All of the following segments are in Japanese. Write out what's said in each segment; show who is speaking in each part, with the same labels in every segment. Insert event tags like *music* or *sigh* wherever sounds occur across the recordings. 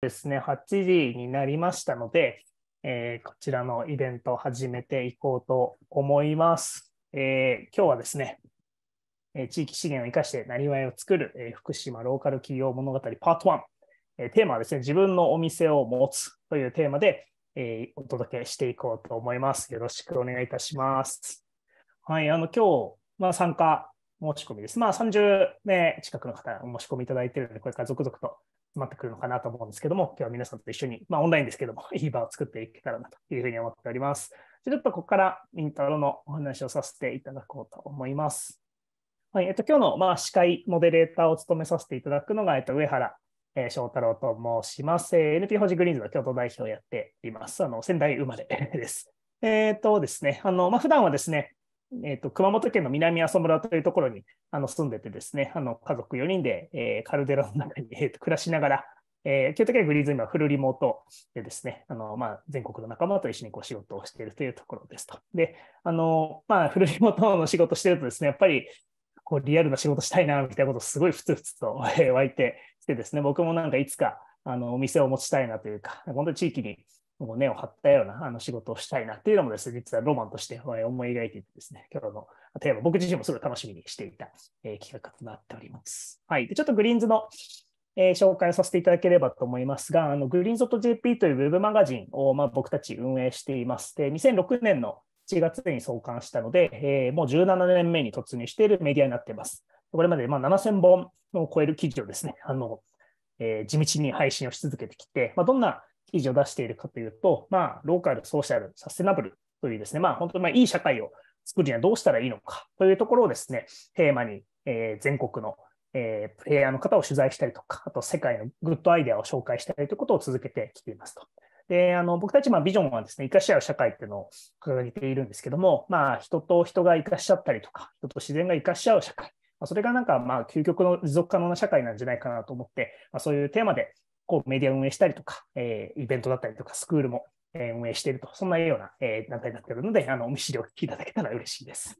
Speaker 1: ですね、8時になりましたので、えー、こちらのイベントを始めていこうと思います。えー、今日はですね、えー、地域資源を生かしてなりわいを作る、え福島ローカル企業物語パート1、えテーマはですね、自分のお店を持つというテーマで、えお届けしていこうと思います。よろしくお願いいたします。はい、あの、今日、まあ、参加申し込みです。まあ、30名近くの方お申し込みいただいているので、これから続々と集まってくるのかなと思うんですけども、今日は皆さんと一緒に、まあ、オンラインですけども、*laughs* いい場を作っていけたらなというふうに思っております。じゃちょっとここからイントロのお話をさせていただこうと思います。はいえっと、今日の、まあ、司会、モデレーターを務めさせていただくのが、えっと、上原、えー、翔太郎と申します。えー、NP 法人グリーンズの京都代表をやっています。あの仙台生まれです。えっ、ー、とですね、あの、まあ、普段はですね、えーと、熊本県の南阿蘇村というところにあの住んでてですね、あの家族4人で、えー、カルデラの中に、えーと、暮らしながら、えー、基本的にはグリーズ今フルリモートでですね、あのまあ、全国の仲間と一緒にこう仕事をしているというところですと。で、あのまあ、フルリモートの仕事してるとですね、やっぱりこうリアルな仕事したいなみたいなことすごいふつふつと湧いてきてですね、僕もなんかいつかあのお店を持ちたいなというか、本当に地域にもう根を張ったようなあの仕事をしたいなっていうのもですね、実はロマンとして思い描いていてですね、今日のテーマ、僕自身もすごい楽しみにしていた、えー、企画となっております。はい。で、ちょっとグリーンズの、えー、紹介をさせていただければと思いますが、あのグリーンズ .jp というウェブマガジンを、まあ、僕たち運営していまして、2006年の7月に創刊したので、えー、もう17年目に突入しているメディアになっています。これまでまあ7000本を超える記事をですね、あのえー、地道に配信をし続けてきて、まあ、どんな記事を出しているかというと、まあ、ローカル、ソーシャル、サステナブルというですね、まあ、本当にまあいい社会を作るにはどうしたらいいのかというところをですね、テーマに、えー、全国の、えー、プレイヤーの方を取材したりとか、あと世界のグッドアイデアを紹介したりということを続けてきていますと。であの僕たちまビジョンはですね、生かし合う社会っていうのを掲げているんですけども、まあ、人と人が生かし合ゃったりとか、人と自然が生かし合う社会、それがなんかまあ究極の持続可能な社会なんじゃないかなと思って、まあ、そういうテーマでこうメディア運営したりとか、えー、イベントだったりとか、スクールも、えー、運営していると、そんなような、えー、団体になっているので、あのお見知りお聞きいただけたら嬉しいです。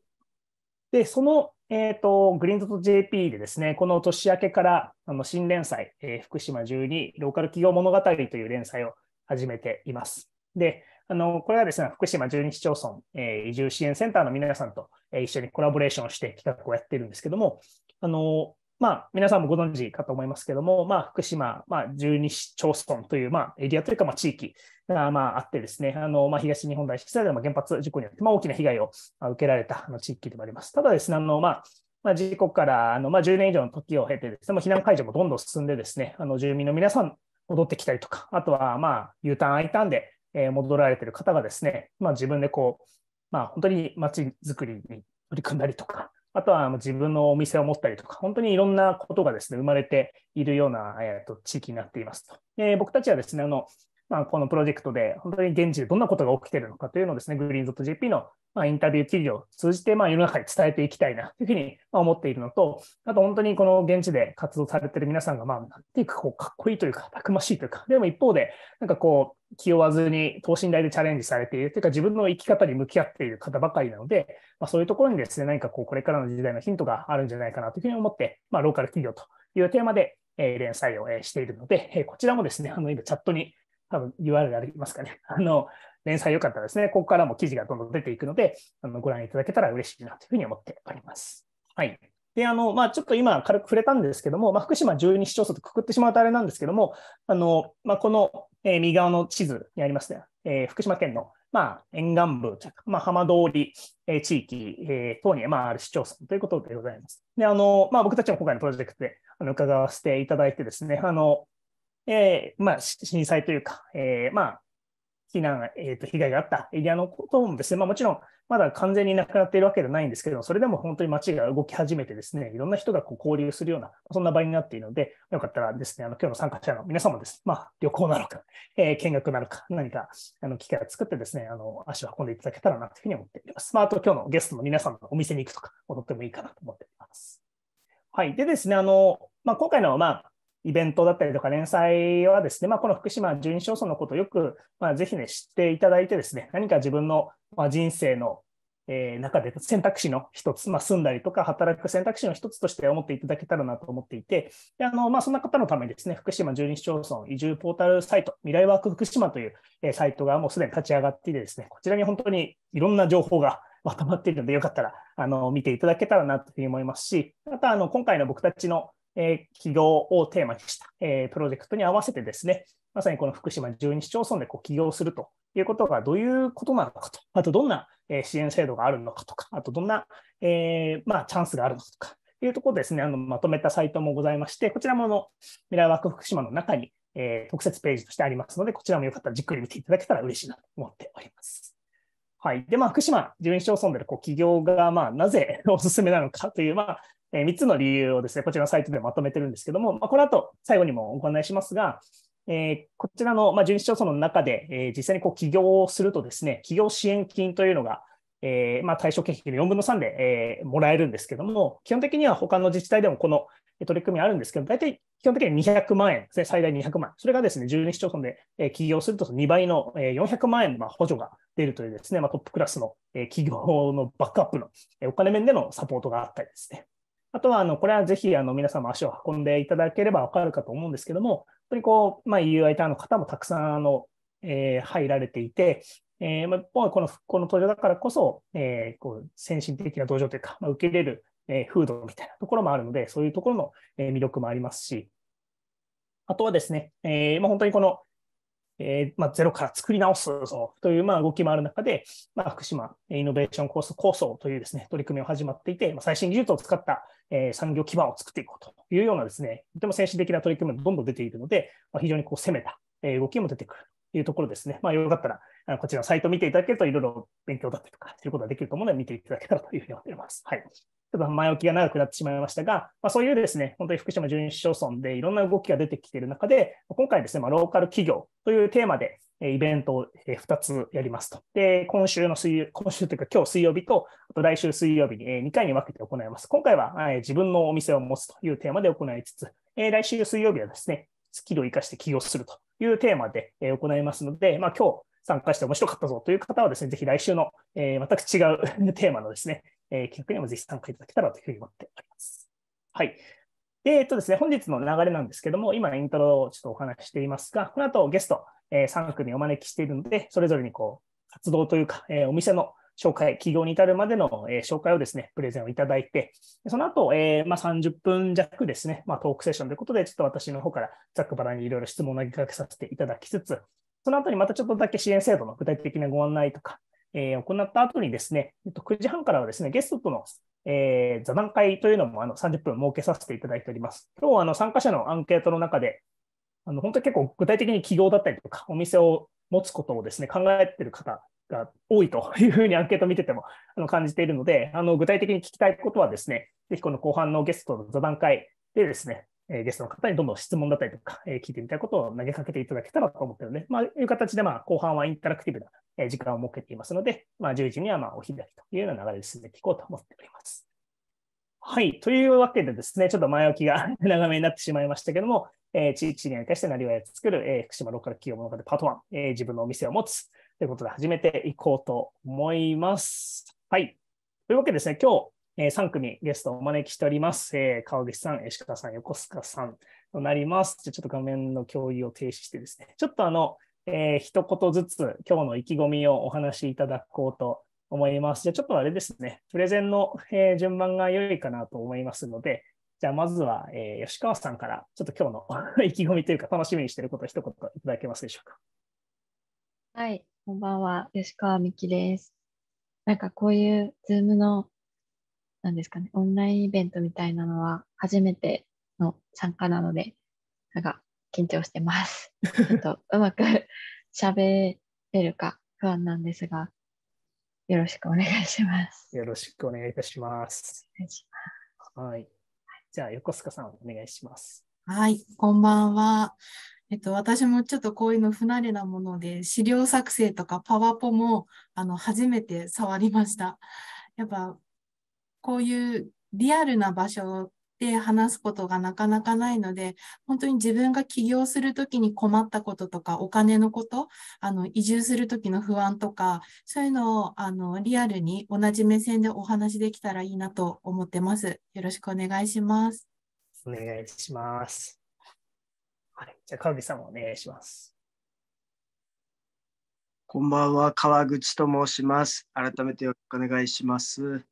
Speaker 1: で、その、えー、と、グリーンド .jp でですね、この年明けから、あの、新連載、えー、福島12ローカル企業物語という連載を始めています。で、あの、これはですね、福島12市町村、えー、移住支援センターの皆さんと、えー、一緒にコラボレーションして企画をやっているんですけども、あの、まあ、皆さんもご存知かと思いますけども、まあ、福島、まあ、12市町村という、まあ、エリアというか、まあ、地域が、まあ、あってですね、あのまあ、東日本大震災で、まあ、原発事故によって、まあ、大きな被害を受けられたあの地域でもあります。ただですね、あのまあまあ、事故からあの、まあ、10年以上の時を経てです、ね、避難解除もどんどん進んでですね、あの住民の皆さん戻ってきたりとか、あとは、まあ、U ターン、I ターンで、えー、戻られてる方がですね、まあ、自分でこう、まあ、本当に街づくりに取り組んだりとか、あとは自分のお店を持ったりとか、本当にいろんなことがですね、生まれているような、えー、と地域になっていますと。で僕たちはですね、あのまあ、このプロジェクトで本当に現地でどんなことが起きているのかというのをですね、グリーンゾット JP のまあ、インタビュー記事を通じて、まあ、世の中に伝えていきたいなというふうに思っているのと、あと本当にこの現地で活動されている皆さんが、まあ、なんていうか、こう、かっこいいというか、たくましいというか、でも一方で、なんかこう、気負わずに等身大でチャレンジされているというか自分の生き方に向き合っている方ばかりなので、まあ、そういうところにですね何かこうこれからの時代のヒントがあるんじゃないかなというふうに思って、まあ、ローカル企業というテーマで、えー、連載を、えしているので、えー、こちらもですねあの今チャットに多分 URL ありますかね *laughs* あの連載よかったですねここからも記事がどんどん出ていくのであのご覧いただけたら嬉しいなというふうに思っております。はいで、あの、まあ、ちょっと今軽く触れたんですけども、まあ、福島12市町村とくくってしまうとあれなんですけども、あの、まあ、このえー、右側の地図にありますね、えー、福島県の、まあ、沿岸部、まあ、浜通り、えー、地域、えー、等に、まあ、ある市町村ということでございます。であのまあ、僕たちも今回のプロジェクトであの伺わせていただいてですね、あのえーまあ、震災というか、えーまあ、避難、えーと被害があったエリアのこともですね、まあ、もちろんまだ完全になくなっているわけではないんですけど、それでも本当に街が動き始めてですね、いろんな人がこう交流するような、そんな場になっているので、よかったらですね、あの今日の参加者の皆様です、まあ、旅行なのか、えー、見学なのか、何かあの機会を作ってですね、あの足を運んでいただけたらなというふうに思っています。まあ、あと今日のゲストの皆さんのお店に行くとか、踊ってもいいかなと思っています。はい。でですね、あの、まあ、今回の、まあ、イベントだったりとか連載はですね、まあ、この福島十二町村のことをよく、まあ、ぜひね、知っていただいてですね、何か自分の、まあ、人生の、えー、中で選択肢の一つ、まあ、住んだりとか働く選択肢の一つとして思っていただけたらなと思っていて、であのまあ、そんな方のためにですね、福島十二市町村移住ポータルサイト、未来ワーク福島という、えー、サイトがもうすでに立ち上がっていてですね、こちらに本当にいろんな情報が *laughs* まとまっているので、よかったらあの見ていただけたらなというふうに思いますし、またあの今回の僕たちのえ起業をテーマにした、えプロジェクトに合わせてですね、まさにこの福島12市町村でこう起業するということがどういうことなのかと、あとどんな支援制度があるのかとか、あとどんな、えー、まあ、チャンスがあるのかとか、いうところですね、あのまとめたサイトもございまして、こちらもの未来ワーク福島の中に、えー、特設ページとしてありますので、こちらもよかったらじっくり見ていただけたら嬉しいなと思っております。はい。で、まあ、福島、12市町村でこう起業が、まあ、なぜおすすめなのかという、まあ、えー、3つの理由をですね、こちらのサイトでまとめてるんですけども、まあ、この後、最後にもお案内しますが、えー、こちらの、まあ、準市町村の中で、えー、実際にこう起業をするとですね、起業支援金というのが、えーまあ、対象経費の4分の3で、えー、もらえるんですけども、基本的には他の自治体でもこの取り組みあるんですけど、大体基本的に200万円ですね、最大200万円。それがですね、12市町村で起業すると2倍の400万円の補助が出るというですね、まあ、トップクラスの企業のバックアップのお金面でのサポートがあったりですね。あとは、あの、これはぜひ、あの、皆様足を運んでいただければわかるかと思うんですけども、やっぱりこう、まあ、UI ターンの方もたくさん、あの、えー、入られていて、えー、まあ、この復興の登場だからこそ、えー、こう先進的な登場というか、まあ、受け入れる、えー、風土みたいなところもあるので、そういうところの、え魅力もありますし、あとはですね、えまあ、本当にこの、えまあ、ゼロから作り直すぞという、まあ、動きもある中で、まあ、福島イノベーションコース構想というですね、取り組みを始まっていて、まあ、最新技術を使った、えー、産業基盤を作っていこうというようなですね、とても先進的な取り組みもどんどん出ているので、まあ、非常にこう攻めた動きも出てくるというところですね。まあ、よかったら、こちらのサイトを見ていただけると、いろいろ勉強だったりとか、することができると思うので、見ていただけたらというふうに思っています。はい。ちょっと前置きが長くなってしまいましたが、まあ、そういうですね、本当に福島純市町村でいろんな動きが出てきている中で、今回ですね、まあ、ローカル企業というテーマで、イベントを2つやりますと。で、今週の水曜、今週というか今日水曜日と、あと来週水曜日に2回に分けて行います。今回は自分のお店を持つというテーマで行いつつ、来週水曜日はですね、スキルを活かして起業するというテーマで行いますので、まあ今日参加して面白かったぞという方はですね、ぜひ来週の全く違うテーマのですね、企画にもぜひ参加いただけたらというふうに思っております。はい。えっとですね、本日の流れなんですけども、今イントロをちょっとお話していますが、この後ゲスト、え3組お招きしているので、それぞれにこう活動というか、えお店の紹介、企業に至るまでの、え紹介をですね、プレゼンをいただいて、その後、えま30分弱ですね、まトークセッションということで、ちょっと私の方からざっくばらにいろいろ質問を投げかけさせていただきつつ、その後にまたちょっとだけ支援制度の具体的なご案内とか、え行った後にですね、9時半からはですね、ゲストとのえー、座談会というのもあの30分設けさせていただいております。今日はあの参加者のアンケートの中で、あの本当に結構具体的に起業だったりとか、お店を持つことをですね、考えてる方が多いというふうにアンケート見ててもあの感じているので、あの具体的に聞きたいことはですね、ぜひこの後半のゲストの座談会でですね、えゲストの方にどんどん質問だったりとか、え聞いてみたいことを投げかけていただけたらと思っているので、まあ、いう形で、まあ、後半はインタラクティブな時間を設けていますので、まあ、10時にはまお開きというような流れで進んでいこうと思っております。はい。というわけでですね、ちょっと前置きが *laughs* 長めになってしまいましたけども、えー、地域にやりしてなりわいを作る、えー、福島ローカル企業物語パート1、えー、自分のお店を持つということで始めていこうと思います。はい。というわけでですね、今日、えー、3組ゲストをお招きしております。えー、川口さん、石川さん、横須賀さんとなります。じゃちょっと画面の共有を停止してですね、ちょっとあの、えー、一言ずつ今日の意気込みをお話しいただこうと思います。じゃあちょっとあれですね、プレゼンの、え順番が良いかなと思いますので、じゃあまずは、え吉川さんからちょっと今日の *laughs* 意気込みというか楽しみにしていることを一言いただけますでしょうか。
Speaker 2: はい、こんばんは、吉川美希です。なんかこういう Zoom の、なんですかね、オンラインイベントみたいなのは初めての参加なので、なんか緊張してます。*laughs* ちょっとうまく喋れるか不安なんですが、よろしくお願いしま
Speaker 1: す。よろしくお願いいたします。お願いします。はい。じゃあ、横須賀さん、お願いします。
Speaker 3: はい、こんばんは。えっと、私もちょっとこういうの不慣れなもので、資料作成とかパワポもあの初めて触りました。やっぱ、こういうリアルな場所で話すことがなかなかないので、本当に自分が起業するときに困ったこととか、お金のこと、あの移住するときの不安とか、そういうのをあのリアルに同じ目線でお話できたらいいなと思ってます。よろしくお願いします。
Speaker 1: お願いします。はい、じゃあ、川口さんお願いします。
Speaker 4: こんばんは、川口と申します。改めてよろしくお願いします。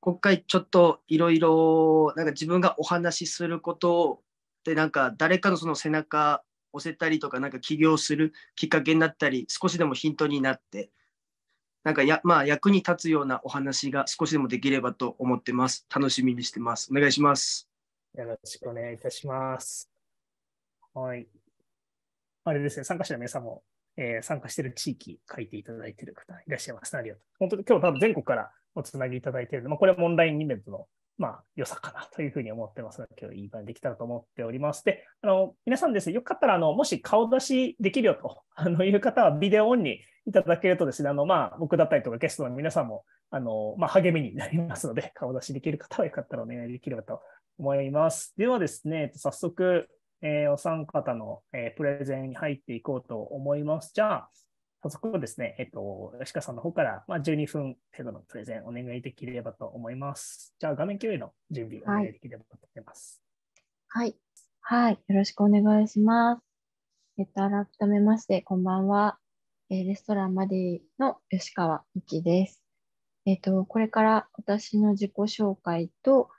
Speaker 4: 今回ちょっといろいろなんか自分がお話しすることでなんか誰かのその背中押せたりとかなんか起業するきっかけになったり少しでもヒントになってなんかやまあ役に立つようなお話が少しでもできればと思ってます楽しみにしてますお願いします
Speaker 1: よろしくお願いいたしますはいあれですね参加者の皆さんも、えー、参加してる地域書いていただいてる方いらっしゃいますありがとう本当に今日多分全国からおつなぎいただいているので、まあ、これもオンラインイベントの、まあ、良さかなというふうに思ってますので、今日いい場にできたらと思っておりまして、あの皆さんですね、よかったらあの、もし顔出しできるよと *laughs* あのいう方は、ビデオオンにいただけるとですね、あのまあ、僕だったりとかゲストの皆さんもあの、まあ、励みになりますので、*laughs* 顔出しできる方はよかったらお願いできればと思います。ではですね、早速、えー、お三方の、えー、プレゼンに入っていこうと思います。じゃあ、早速ですね、えっと、吉川さんの方から、まあ、12分程度のプレゼンお願いできればと思います。じゃあ、画面共有の準備お願いできればと思いま
Speaker 2: す。はい。はい。よろしくお願いします。えっと、改めまして、こんばんは。えレストランマディの吉川美希です。えっと、これから私の自己紹介と、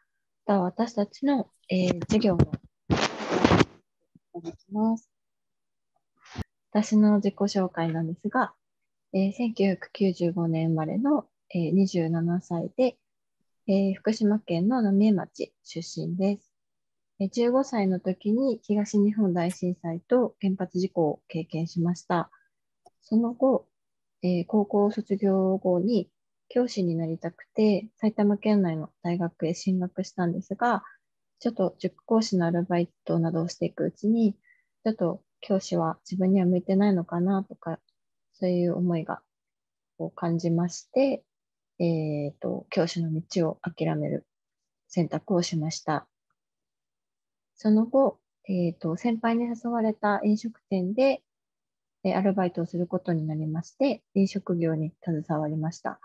Speaker 2: また私たちの、えー、授業も。いただきます。私の自己紹介なんですが、えー、1995年生まれの、えー、27歳で、えー、福島県の浪江町出身です。15歳の時に東日本大震災と原発事故を経験しました。その後、えー、高校卒業後に教師になりたくて埼玉県内の大学へ進学したんですが、ちょっと塾講師のアルバイトなどをしていくうちに、ちょっと教師は自分には向いてないのかなとか、そういう思いがを感じまして、えーと、教師の道を諦める選択をしました。その後、えーと、と先輩に誘われた飲食店で、えアルバイトをすることになりまして、飲食業に携わりました。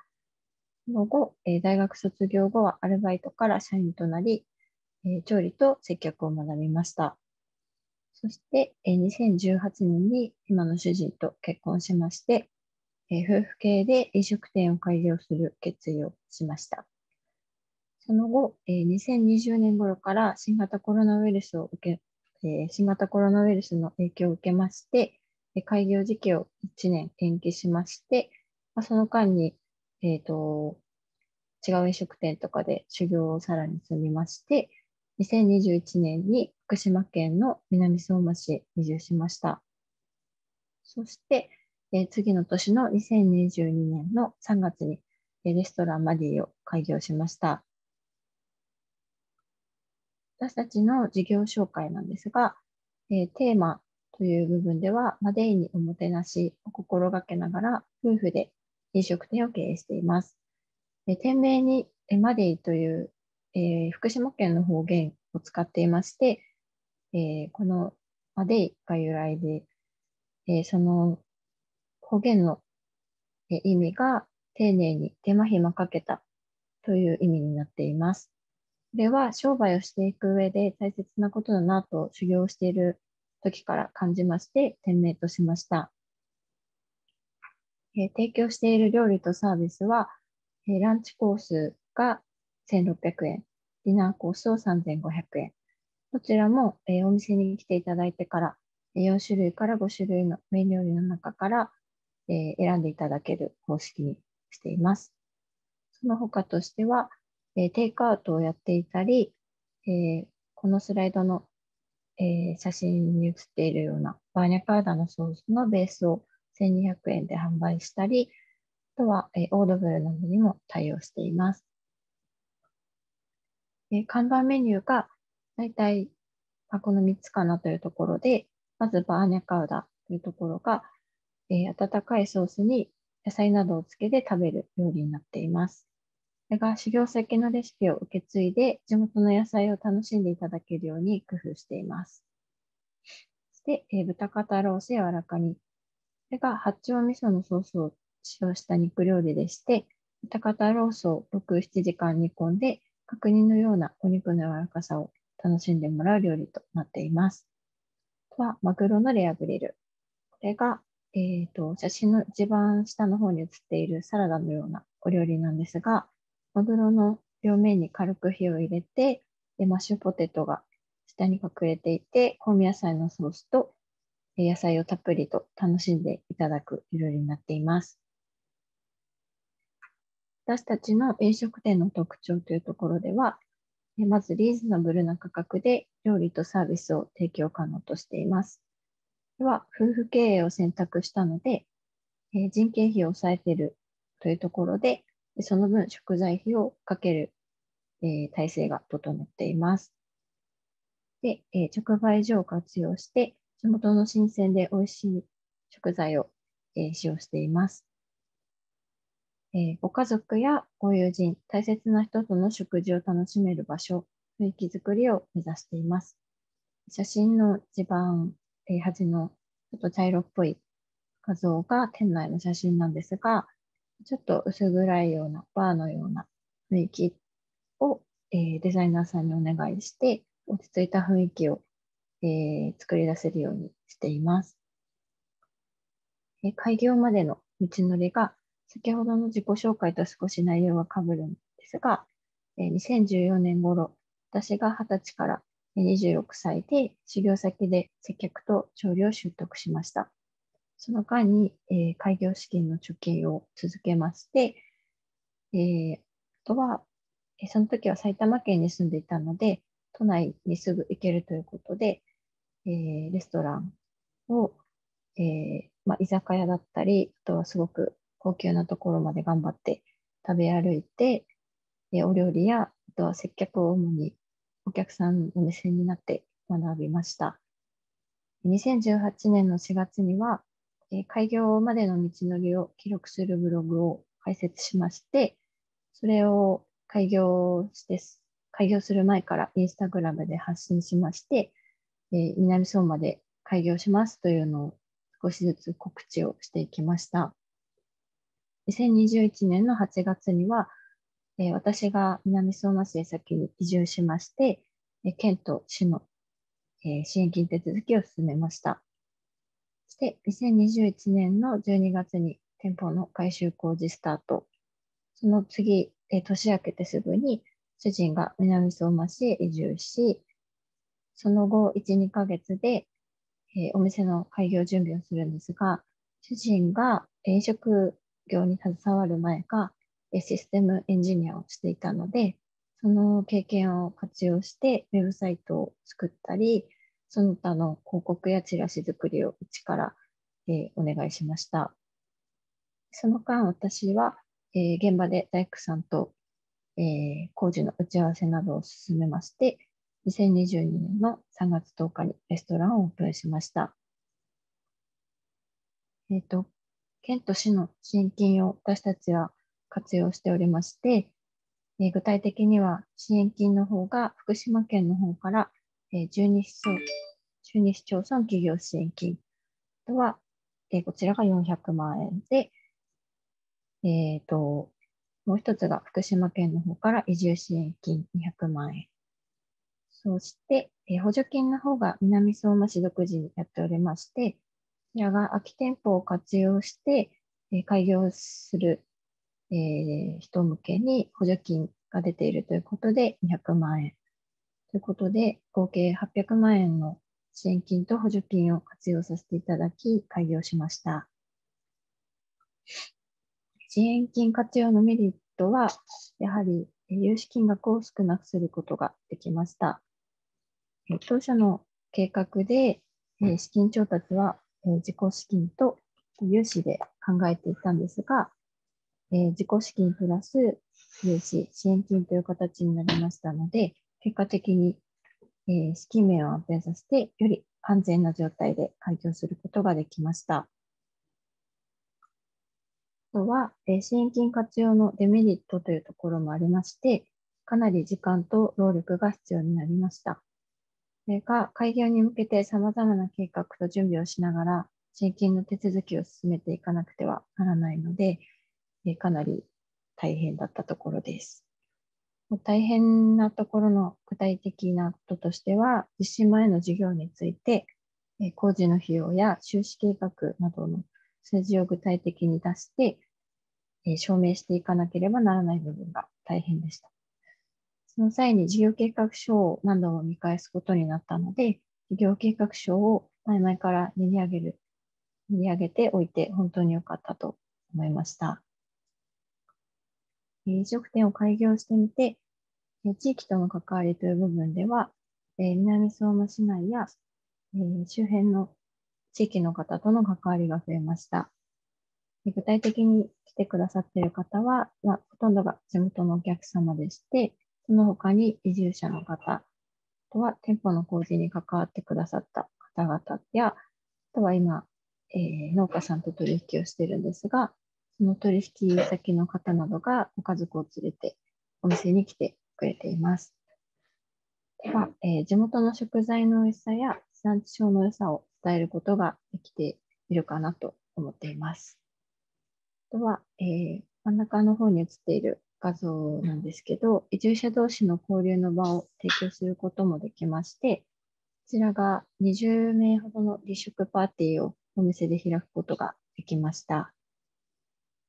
Speaker 2: その後、え大学卒業後はアルバイトから社員となり、え調理と接客を学びました。そして、え2018年に今の主人と結婚しまして、え夫婦系で飲食店を開業する決意をしました。その後、え2020年頃から新型コロナウイルスを受け、え新型コロナウイルスの影響を受けまして、え開業時期を1年延期しまして、まその間に、えーと、と違う飲食店とかで修行をさらに積みまして、2021年に福島県の南相馬市に移住しました。そして、えー、次の年の2022年の3月に、えー、レストランマディを開業しました。私たちの事業紹介なんですが、えー、テーマという部分では、マデイにおもてなしを心がけながら、夫婦で飲食店を経営しています。え店名にマディというえー、福島県の方言を使っていまして、えー、このまでが由来で、えー、その方言の意味が丁寧に手間暇かけたという意味になっています。これは商売をしていく上で大切なことだなと修行している時から感じまして、店名としました。えー、提供している料理とサービスは、えー、ランチコースが1600円、ディナーコースを3500円。どちらも、えー、お店に来ていただいてから、4種類から5種類のメニューの中から、えー、選んでいただける方式にしています。その他としては、えー、テイクアウトをやっていたり、えこのスライドの、え写真に写っているようなバーニャカーダのソースのベースを1200円で販売したり、あとは、えオードブルなどにも対応しています。で看板メニューが大体、あ、この3つかなというところで、まずバーニャカウダというところが、えー、温かいソースに野菜などをつけて食べる料理になっています。これが修行先のレシピを受け継いで、地元の野菜を楽しんでいただけるように工夫しています。そして、えー、豚肩ロース柔らかに。これが八丁味噌のソースを使用した肉料理でして、豚肩ロースを6、7時間煮込んで、確認のようなお肉の柔らかさを楽しんでもらう料理となっています。とは、マグロのレアグリル。これが、えーと、と写真の一番下の方に写っているサラダのようなお料理なんですが、マグロの両面に軽く火を入れて、でマッシュポテトが下に隠れていて、香味野菜のソースと野菜をたっぷりと楽しんでいただく料理になっています。私たちの飲食店の特徴というところでは、まずリーズナブルな価格で料理とサービスを提供可能としています。では、夫婦経営を選択したので、え人件費を抑えているというところで、その分食材費をかける、え体制が整っています。で、え直売所を活用して、地元の新鮮で美味しい食材を、え使用しています。えー、ご家族やご友人、大切な人との食事を楽しめる場所、雰囲気づくりを目指しています。写真の一番、えー、端のちょっと茶色っぽい画像が店内の写真なんですが、ちょっと薄暗いようなバーのような雰囲気を、えー、デザイナーさんにお願いして、落ち着いた雰囲気を、えー、作り出せるようにしています。え開業までの道のりが先ほどの自己紹介と少し内容がかぶるんですが、2014年頃、私が20歳から26歳で修行先で接客と調理を習得しました。その間に、え開業資金の貯金を続けまして、えあとは、えその時は埼玉県に住んでいたので、都内にすぐ行けるということで、えレストランを、えまあ、居酒屋だったり、あとはすごく高級なところまで頑張って食べ歩いて、でお料理やあとは接客を主にお客さんの目線になって学びました。2018年の4月には、え開業までの道のりを記録するブログを開設しまして、それを開業して、開業する前からインスタグラムで発信しまして、え南相馬で開業しますというのを少しずつ告知をしていきました。2021年の8月には、えー、私が南相馬市へ先に移住しまして、えー、県と市の、えー、支援金手続きを進めました。そして2021年の12月に店舗の改修工事スタート。その次、え年明けてすぐに主人が南相馬市へ移住し、その後1、2ヶ月で、えお店の開業準備をするんですが、主人が飲食業に携わる前がシステムエンジニアをしていたのでその経験を活用してウェブサイトを作ったりその他の広告やチラシ作りを一から、えお願いしましたその間私は、え現場で大工さんと、え工事の打ち合わせなどを進めまして2022年の3月10日にレストランをオープンしました。えっ、ー、と、県と市の支援金を私たちは活用しておりまして、え具体的には支援金の方が福島県の方から、え12市町12市町村企業支援金とは、えこちらが400万円で、えーと、もう一つが福島県の方から移住支援金200万円。そして、え補助金の方が南相馬市独自にやっておりまして、らが空き店舗を活用して、え開業する、え人向けに補助金が出ているということで200万円ということで、合計800万円の支援金と補助金を活用させていただき、開業しました。支援金活用のメリットは、やはり融資金額を少なくすることができました。当社の計画で資金調達はえー、自己資金と融資で考えていたんですが、えー、自己資金プラス融資、支援金という形になりましたので、結果的に、えー、資金面を安定させて、より安全な状態で開業することができました。あとは、えー、支援金活用のデメリットというところもありまして、かなり時間と労力が必要になりました。が開業に向けてさまざまな計画と準備をしながら、税金の手続きを進めていかなくてはならないので、えかなり大変だったところです。大変なところの具体的なこととしては、実施前の事業について、工事の費用や収支計画などの数字を具体的に出して、証明していかなければならない部分が大変でした。その際に事業計画書を何度も見返すことになったので、事業計画書を前々から練り上げる、練り上げておいて本当に良かったと思いました。飲食店を開業してみて、地域との関わりという部分では、南相馬市内や周辺の地域の方との関わりが増えました。具体的に来てくださっている方は、まほとんどが地元のお客様でして、その他に移住者の方、あとは店舗の工事に関わってくださった方々や、あとは今、えー、農家さんと取引をしてるんですが、その取引先の方などがご家族を連れてお店に来てくれています。では、えー、地元の食材の美味しさや地産地消の良さを伝えることができているかなと思っています。あとは、えー、真ん中の方に映っている画像なんですけど、移住者同士の交流の場を提供することもできまして、こちらが20名ほどの離職パーティーをお店で開くことができました。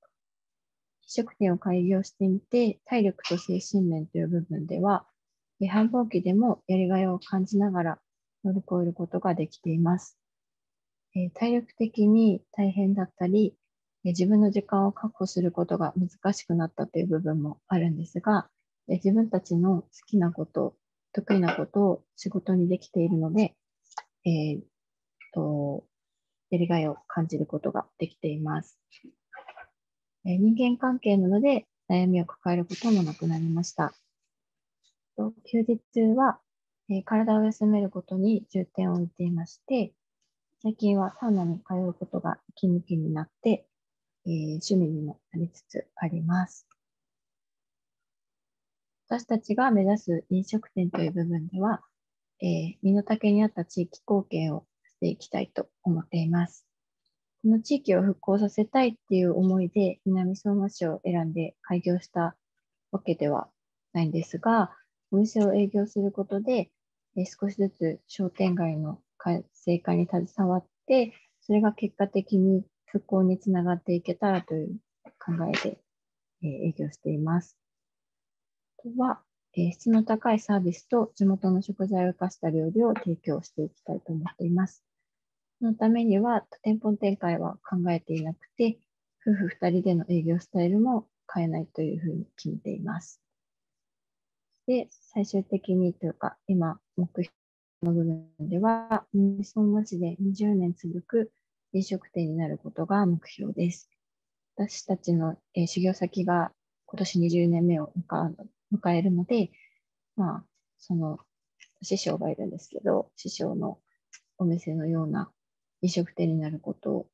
Speaker 2: 飲食店を開業してみて、体力と精神面という部分では、繁忙期でもやりがいを感じながら乗り越えることができています。え体力的に大変だったり、自分の時間を確保することが難しくなったという部分もあるんですが、自分たちの好きなこと、得意なことを仕事にできているので、えー、とやりがいを感じることができています。え人間関係なので悩みを抱えることもなくなりました。休日中は、え体を休めることに重点を置いていまして、最近はサウナに通うことが息抜きになって、えー、趣味にもなりつつあります。私たちが目指す飲食店という部分では、えー、身の丈に合った地域貢献をしていきたいと思っています。この地域を復興させたいっていう思いで南相馬市を選んで開業したわけではないんですが、お店を営業することで、えー、少しずつ商店街の活性化に携わって、それが結果的に復興につながっていけたらという考えで、え営業しています。あとは、え質の高いサービスと地元の食材を生かした料理を提供していきたいと思っています。そのためには、店舗展開は考えていなくて、夫婦2人での営業スタイルも変えないというふうに決めています。で、最終的にというか、今、目標の部分では、農村町で20年続く飲食店になることが目標です。私たちの、えー、修行先が今年20年目を迎えるので、まあ、その師匠がいるんですけど、師匠のお店のような飲食店になること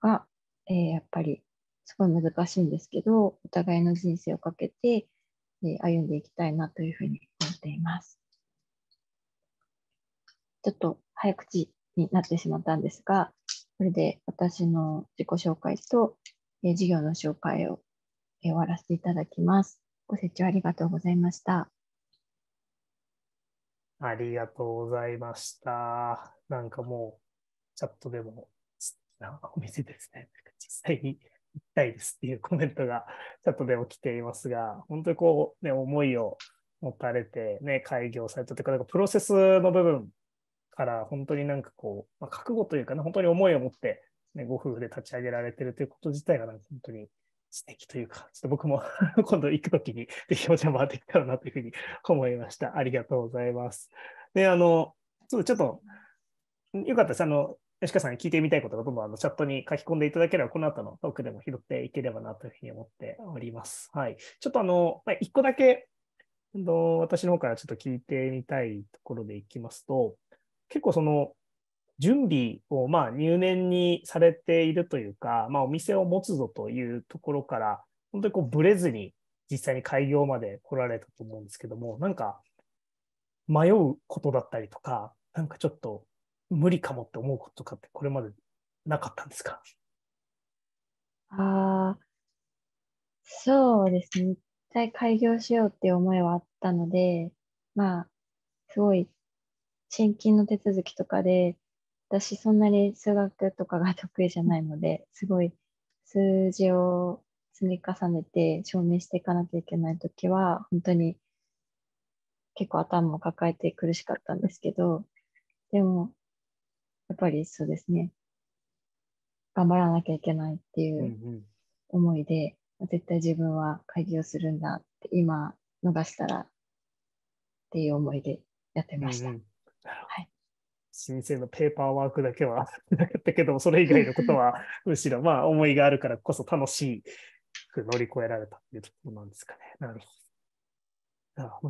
Speaker 2: が、えー、やっぱりすごい難しいんですけど、お互いの人生をかけて、えー、歩んでいきたいなというふうに思っています。ちょっと早口になってしまったんですが、これで私の自己紹介と、え授業の紹介を、え終わらせていただきます。ご清聴ありがとうございました。
Speaker 1: ありがとうございました。なんかもう、チャットでも、お店ですね。実際に行きたいですっていうコメントがチャットでも来ていますが、本当にこう、ね、思いを持たれて、ね、開業されたというか、なんかプロセスの部分から本当になんかこう、まあ、覚悟というかね、本当に思いを持って、ね、ご夫婦で立ち上げられてるということ自体がなんか本当に素敵というか、ちょっと僕も *laughs* 今度行くときにぜひお邪魔できたらなというふうに思いました。ありがとうございます。で、あの、ちょっと、よかったです。あの、吉川さんに聞いてみたいことがどんどんあのチャットに書き込んでいただければ、この後のトークでも拾っていければなというふうに思っております。はい。ちょっとあの、一個だけ、私の方からちょっと聞いてみたいところでいきますと、結構その準備をまあ入念にされているというか、まあ、お店を持つぞというところから、本当にこうぶれずに実際に開業まで来られたと思うんですけども、なんか迷うことだったりとか、なんかちょっと無理かもって思うこととかってこれまでなかったんです
Speaker 2: かああ、そうですね。一回開業しようっていう思いはあったので、まあ、すごい献金の手続きとかで、私そんなに数学とかが得意じゃないので、すごい数字を積み重ねて証明していかなきゃいけない時は、本当に結構頭を抱えて苦しかったんですけど、でも、やっぱりそうですね、頑張らなきゃいけないっていう思いで、うんうん、絶対自分は会議をするんだって、今逃したらっていう思いでやってました。う
Speaker 1: んうんはい、申請のペーパーワークだけは *laughs* なかったけど、それ以外のことはむしろまあ思いがあるからこそ楽しく乗り越えられたというところなんですかね。なるほ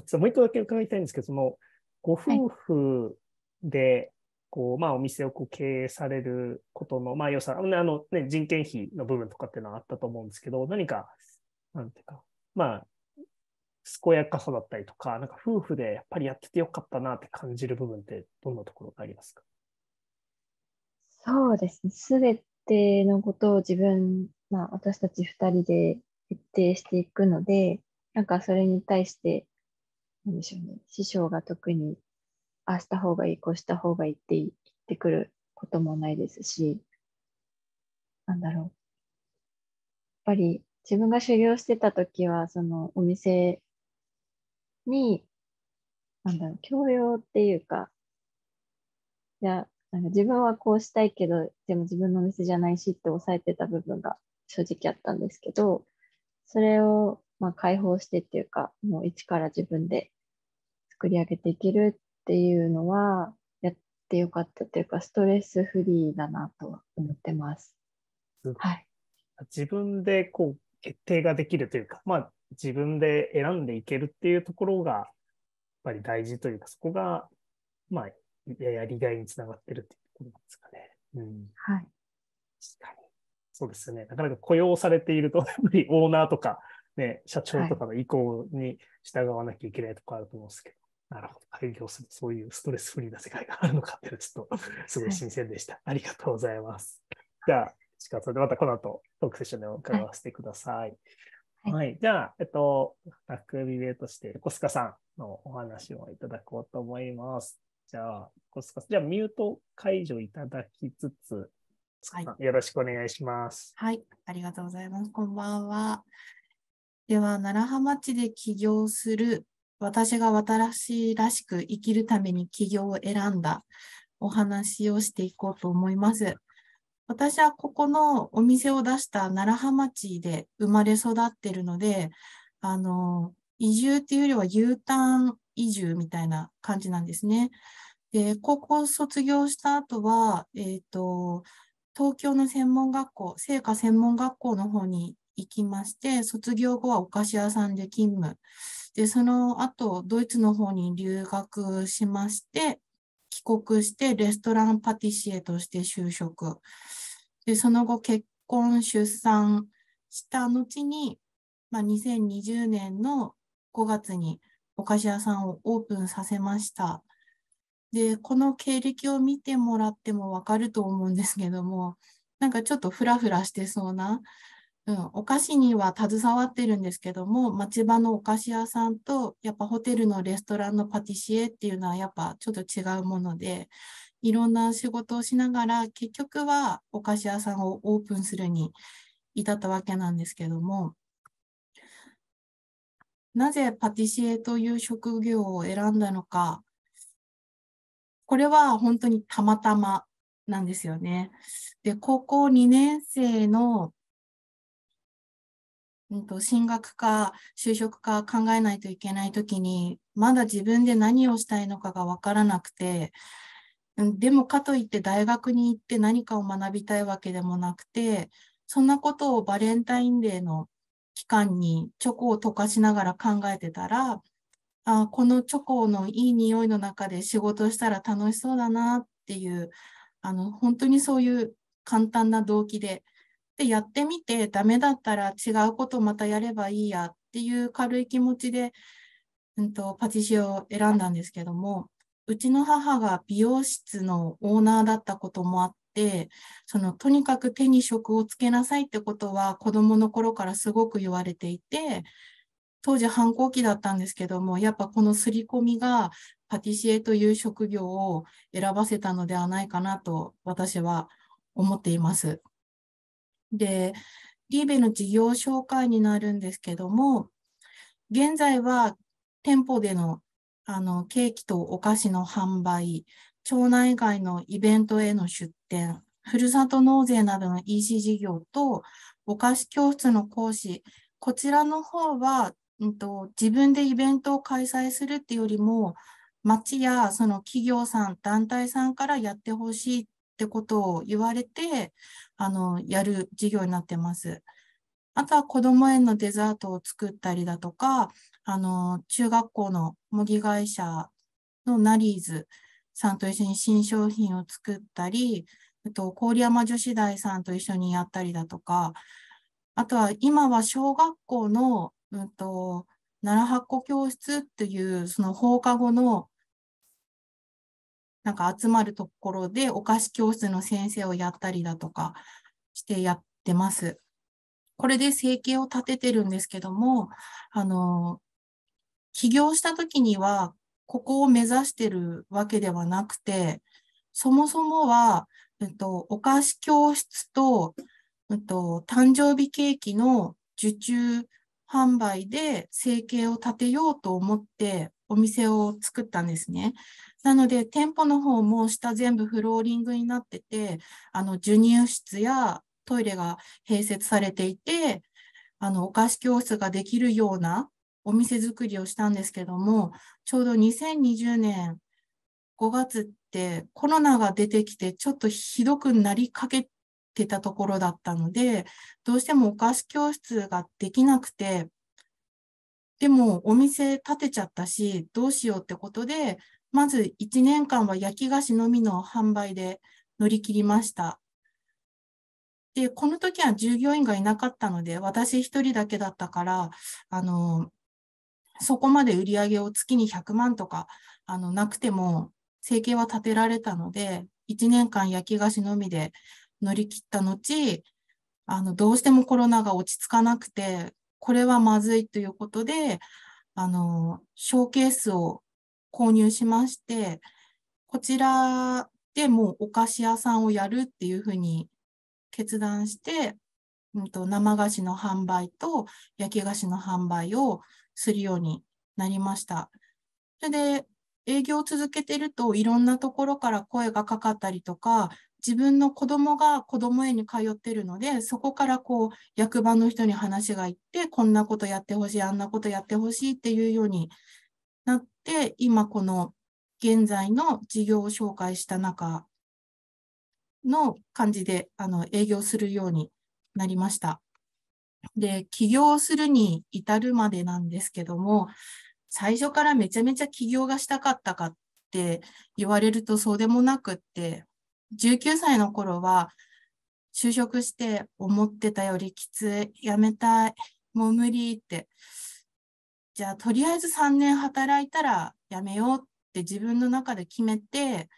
Speaker 1: ど。もう一個だけ伺いたいんですけど、そのご夫婦で、こう、まあ、お店をこう経営されることの、まあ、良さ、あの、ね、人件費の部分とかっていうのはあったと思うんですけど、何か、なんていうか、まあ、健やかさだったりとか、なんか夫婦でやっぱりやっててよかったなって感じる部分ってどんなところがありますか
Speaker 2: そうですね。すべてのことを自分、まあ私たち2人で徹定していくので、なんかそれに対して、なんでしょうね。師匠が特に、あした方がいい、こうした方がいいって言ってくることもないですし、なんだろう。やっぱり自分が修行してた時はそのお店に、なんだろう、強要っていうか、いや、なんか自分はこうしたいけど、でも自分のお店じゃないしって抑えてた部分が正直あったんですけど、それをまあ解放してっていうか、もう一から自分で作り上げていけるっていうのは、やってよかったというか、ストレスフリーだなとは思ってます。
Speaker 1: はい、自分でこう決定ができるというか、まあ、自分で選んでいけるっていうところが、やっぱり大事というか、そこが、まあ、やりがいにつながってるっていうところなんですか
Speaker 2: ね。うん。はい。
Speaker 1: 確かに。そうですね。なかなか雇用されていると、*laughs* やっぱりオーナーとか、ね、社長とかの意向に従わなきゃいけないとこあると思うんですけど、はい、なるほど。開業する、そういうストレスフリーな世界があるのかっていうのは、ちょっと、*laughs* すごい新鮮でした、はい、ありがとうございます。じゃあ、近川でまたこの後、トークセッションで伺わせてください。はいはい、じゃあ、えっと、ラクビベとして、コ須賀さんのお話をいただこうと思います。じゃあ、コ須賀さん、じゃあ、ミュート解除いただきつつ、はい、よろしくお願いします。
Speaker 3: はい、ありがとうございます。こんばんは。では、楢葉町で起業する、私が私らしく生きるために起業を選んだお話をしていこうと思います。私はここのお店を出した楢葉町で生まれ育ってるので、あの、移住っていうよりは U ターン移住みたいな感じなんですね。で、高校卒業した後は、えっ、ー、と、東京の専門学校、聖火専門学校の方に行きまして、卒業後はお菓子屋さんで勤務。で、その後、ドイツの方に留学しまして、国してレストランパティシエとして就職。でその後結婚、出産した後に、まあ、2020年の5月にお菓子屋さんをオープンさせました。で、この経歴を見てもらってもわかると思うんですけども、なんかちょっとフラフラしてそうなうん、お菓子には携わってるんですけども、町場のお菓子屋さんと、やっぱホテルのレストランのパティシエっていうのはやっぱちょっと違うもので、いろんな仕事をしながら、結局はお菓子屋さんをオープンするに至ったわけなんですけども、なぜパティシエという職業を選んだのか、これは本当にたまたまなんですよね。で、高校2年生のうんと、進学か就職か考えないといけない時にまだ自分で何をしたいのかが分からなくて、でもかといって大学に行って何かを学びたいわけでもなくてそんなことをバレンタインデーの期間にチョコを溶かしながら考えてたらあこのチョコのいい匂いの中で仕事したら楽しそうだなっていうあの本当にそういう簡単な動機ででやってみてダメだったら違うことまたやればいいやっていう軽い気持ちで、うんと、パティシエを選んだんですけどもうちの母が美容室のオーナーだったこともあってそのとにかく手に職をつけなさいってことは子どもの頃からすごく言われていて当時反抗期だったんですけどもやっぱこの刷り込みがパティシエという職業を選ばせたのではないかなと私は思っています。で、リーベの事業紹介になるんですけども、現在は店舗でのあのケーキとお菓子の販売、町内外のイベントへの出店、ふるさと納税などの EC 事業と、お菓子教室の講師、こちらの方は、うんと、自分でイベントを開催するっていうよりも、町やその企業さん、団体さんからやってほしいっってことを言われて、あの、やる事業になってます。あとは子ども園のデザートを作ったりだとか、あの、中学校の模擬会社のナリーズさんと一緒に新商品を作ったり、あと、郡山女子大さんと一緒にやったりだとか、あとは今は小学校の、うんと、奈良発酵教室っていうその放課後のなんか集まるところでお菓子教室の先生をやったりだとかしてやってます。これで生計を立ててるんですけども、あの、起業した時には、ここを目指してるわけではなくて、そもそもは、えっと、お菓子教室と、えっと、誕生日ケーキの受注販売で生計を立てようと思ってお店を作ったんですね。なので、店舗の方も下全部フローリングになってて、あの、授乳室やトイレが併設されていて、あの、お菓子教室ができるようなお店作りをしたんですけども、ちょうど2020年5月ってコロナが出てきて、ちょっとひどくなりかけてたところだったので、どうしてもお菓子教室ができなくて、でもお店建てちゃったし、どうしようってことで、まず1年間は焼き菓子のみの販売で乗り切りました。で、この時は従業員がいなかったので、私一人だけだったから、あの、そこまで売り上げを月に100万とか、あの、なくても、生計は立てられたので、1年間焼き菓子のみで乗り切った後、あの、どうしてもコロナが落ち着かなくて、これはまずいということで、あの、ショーケースを購入しまして、こちらでもうお菓子屋さんをやるっていうふうに決断して、うんと、生菓子の販売と焼き菓子の販売をするようになりました。それで、営業を続けてるといろんなところから声がかかったりとか、自分の子供が子供園に通ってるので、そこからこう役場の人に話がいって、こんなことやってほしい、あんなことやってほしいっていうようになって、今この現在の事業を紹介した中の感じであの営業するようになりました。で、起業するに至るまでなんですけども、最初からめちゃめちゃ起業がしたかったかって言われるとそうでもなくって、19歳の頃は、就職して思ってたよりきつい、やめたい、もう無理って、じゃあとりあえず3年働いたらやめようって自分の中で決めて、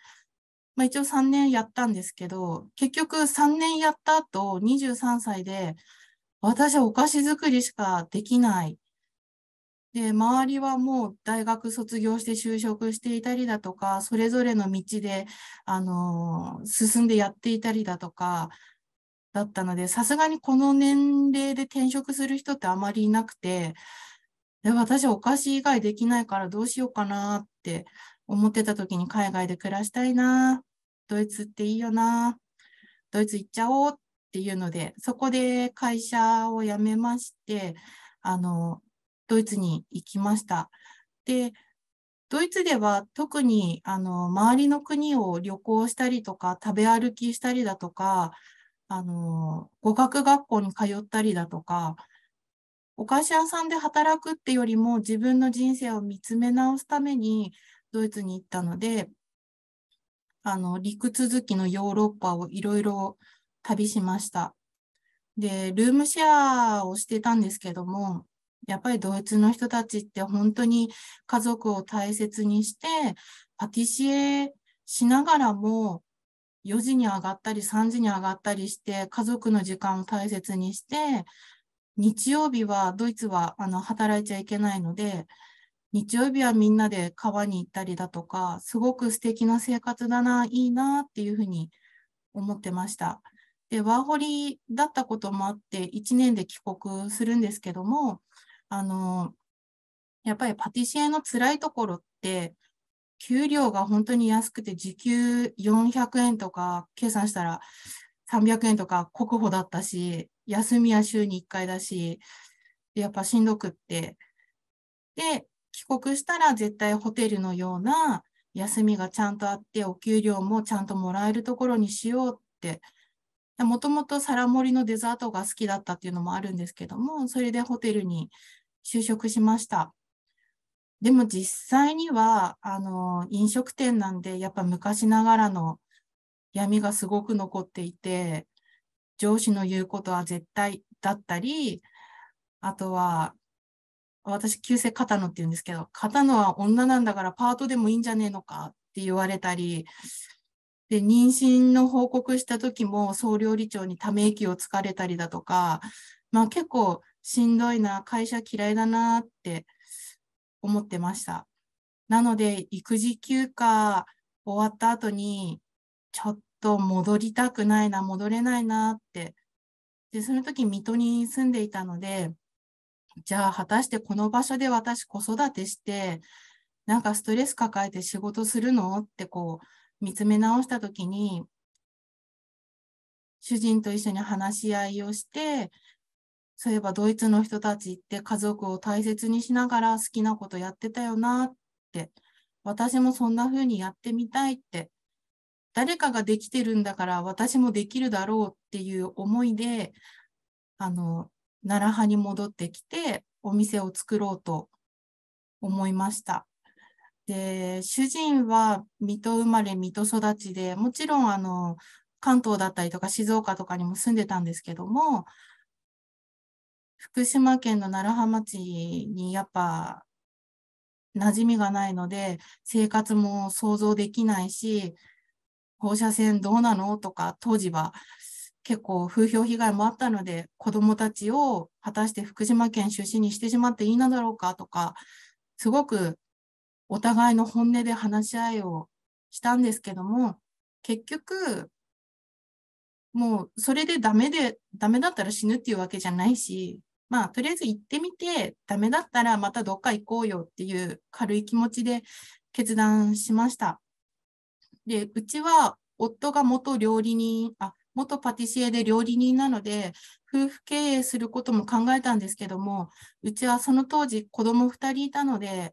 Speaker 3: まあ、一応3年やったんですけど、結局3年やった後、23歳で、私はお菓子作りしかできない。で周りはもう大学卒業して就職していたりだとかそれぞれの道で、あの進んでやっていたりだとかだったのでさすがにこの年齢で転職する人ってあまりいなくてで私お菓子以外できないからどうしようかなって思ってた時に海外で暮らしたいなドイツっていいよなドイツ行っちゃおうっていうのでそこで会社を辞めましてあのドイツに行きました。でドイツでは特にあの周りの国を旅行したりとか食べ歩きしたりだとかあの語学学校に通ったりだとかお菓子屋さんで働くってよりも自分の人生を見つめ直すためにドイツに行ったのであの陸続きのヨーロッパをいろいろ旅しました。でルームシェアをしてたんですけどもやっぱりドイツの人たちって本当に家族を大切にして、パティシエしながらも4時に上がったり3時に上がったりして家族の時間を大切にして日曜日はドイツはあの働いちゃいけないので日曜日はみんなで川に行ったりだとかすごく素敵な生活だないいなっていうふうに思ってました。でワーホリだったこともあって1年で帰国するんですけどもあの、やっぱりパティシエの辛いところって、給料が本当に安くて、時給400円とか、計算したら300円とか国保だったし、休みは週に1回だし、やっぱしんどくって。で、帰国したら絶対ホテルのような休みがちゃんとあって、お給料もちゃんともらえるところにしようって。もともと皿盛りのデザートが好きだったっていうのもあるんですけども、それでホテルに就職しました。でも実際にはあの飲食店なんでやっぱ昔ながらの闇がすごく残っていて上司の言うことは絶対だったりあとは私旧姓片野って言うんですけど片野は女なんだからパートでもいいんじゃねえのかって言われたりで妊娠の報告した時も総料理長にため息をつかれたりだとかまあ結構しんどいな、会社嫌いだなって思ってました。なので、育児休暇終わった後に、ちょっと戻りたくないな、戻れないなって。で、その時、水戸に住んでいたので、じゃあ、果たしてこの場所で私子育てして、なんかストレス抱えて仕事するのってこう、見つめ直した時に、主人と一緒に話し合いをして、そういえばドイツの人たちって家族を大切にしながら好きなことやってたよなって、私もそんな風にやってみたいって、誰かができてるんだから私もできるだろうっていう思いで、あの、奈良派に戻ってきてお店を作ろうと思いました。で、主人は水戸生まれ、水戸育ちで、もちろんあの、関東だったりとか静岡とかにも住んでたんですけども、福島県の楢葉町にやっぱ馴染みがないので生活も想像できないし放射線どうなのとか当時は結構風評被害もあったので子どもたちを果たして福島県出身にしてしまっていいのだろうかとかすごくお互いの本音で話し合いをしたんですけども結局もうそれでダメでダメだったら死ぬっていうわけじゃないしまあ、とりあえず行ってみて、ダメだったらまたどっか行こうよっていう軽い気持ちで決断しました。で、うちは夫が元料理人、あ、元パティシエで料理人なので、夫婦経営することも考えたんですけども、うちはその当時子供2人いたので、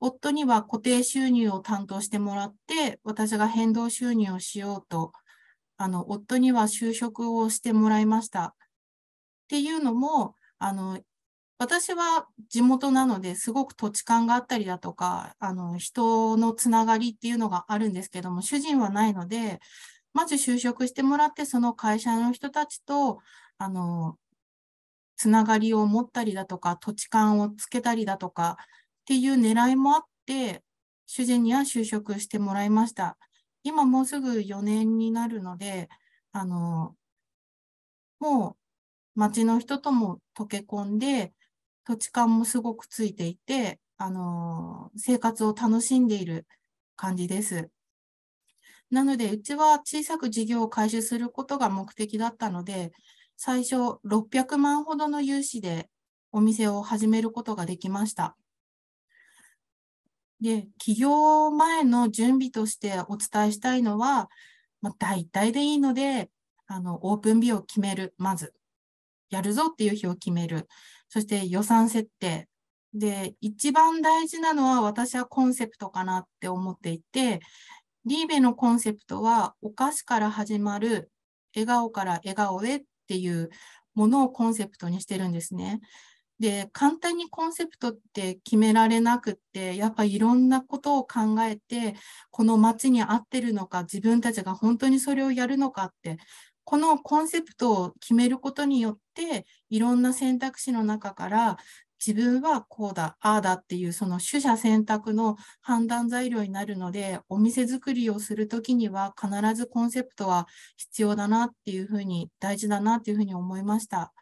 Speaker 3: 夫には固定収入を担当してもらって、私が変動収入をしようと、あの夫には就職をしてもらいました。っていうのも、あの私は地元なのですごく土地勘があったりだとかあの人のつながりっていうのがあるんですけども主人はないのでまず就職してもらってその会社の人たちとあのつながりを持ったりだとか土地勘をつけたりだとかっていう狙いもあって主人には就職してもらいました。今もうすぐ4年になるのであのもう町の人とも溶け込んで、土地感もすごくついていて、あのー、生活を楽しんでいる感じです。なので、うちは小さく事業を開始することが目的だったので、最初600万ほどの融資でお店を始めることができました。で、起業前の準備としてお伝えしたいのは、まあ、大体でいいので、あの、オープン日を決める、まず。やるぞっていう日を決める。そして予算設定。で、一番大事なのは私はコンセプトかなって思っていて、リーベのコンセプトはお菓子から始まる笑顔から笑顔へっていうものをコンセプトにしてるんですね。で、簡単にコンセプトって決められなくって、やっぱいろんなことを考えて、この街に合ってるのか、自分たちが本当にそれをやるのかって、このコンセプトを決めることによっていろんな選択肢の中から自分はこうだああだっていうその取捨選択の判断材料になるのでお店作りをする時には必ずコンセプトは必要だなっていうふうに大事だなっていうふうに思いました。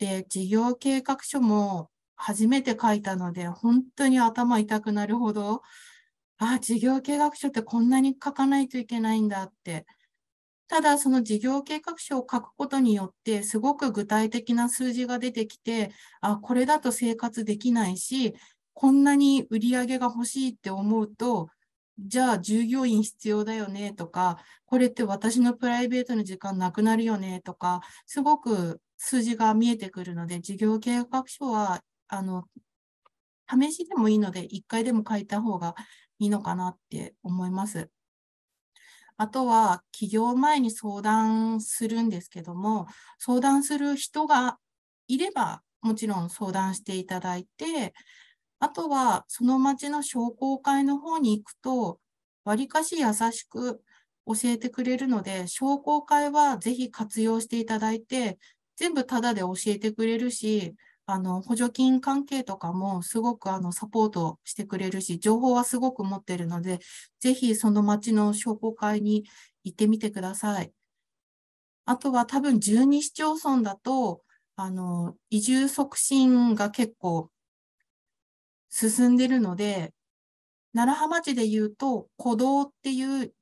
Speaker 3: で事業計画書も初めて書いたので本当に頭痛くなるほどああ事業計画書ってこんなに書かないといけないんだって。ただその事業計画書を書くことによってすごく具体的な数字が出てきてあこれだと生活できないしこんなに売り上げが欲しいって思うとじゃあ従業員必要だよねとかこれって私のプライベートの時間なくなるよねとかすごく数字が見えてくるので事業計画書はあの試しでもいいので1回でも書いた方がいいのかなって思います。あとは起業前に相談するんですけども、相談する人がいれば、もちろん相談していただいて、あとはその町の商工会の方に行くと、わりかし優しく教えてくれるので、商工会はぜひ活用していただいて、全部タダで教えてくれるし、あの補助金関係とかもすごくあのサポートしてくれるし、情報はすごく持ってるので、ぜひその町の商工会に行ってみてください。あとは多分12市町村だと、あの移住促進が結構進んでるので、楢葉町で言うと、古道っていう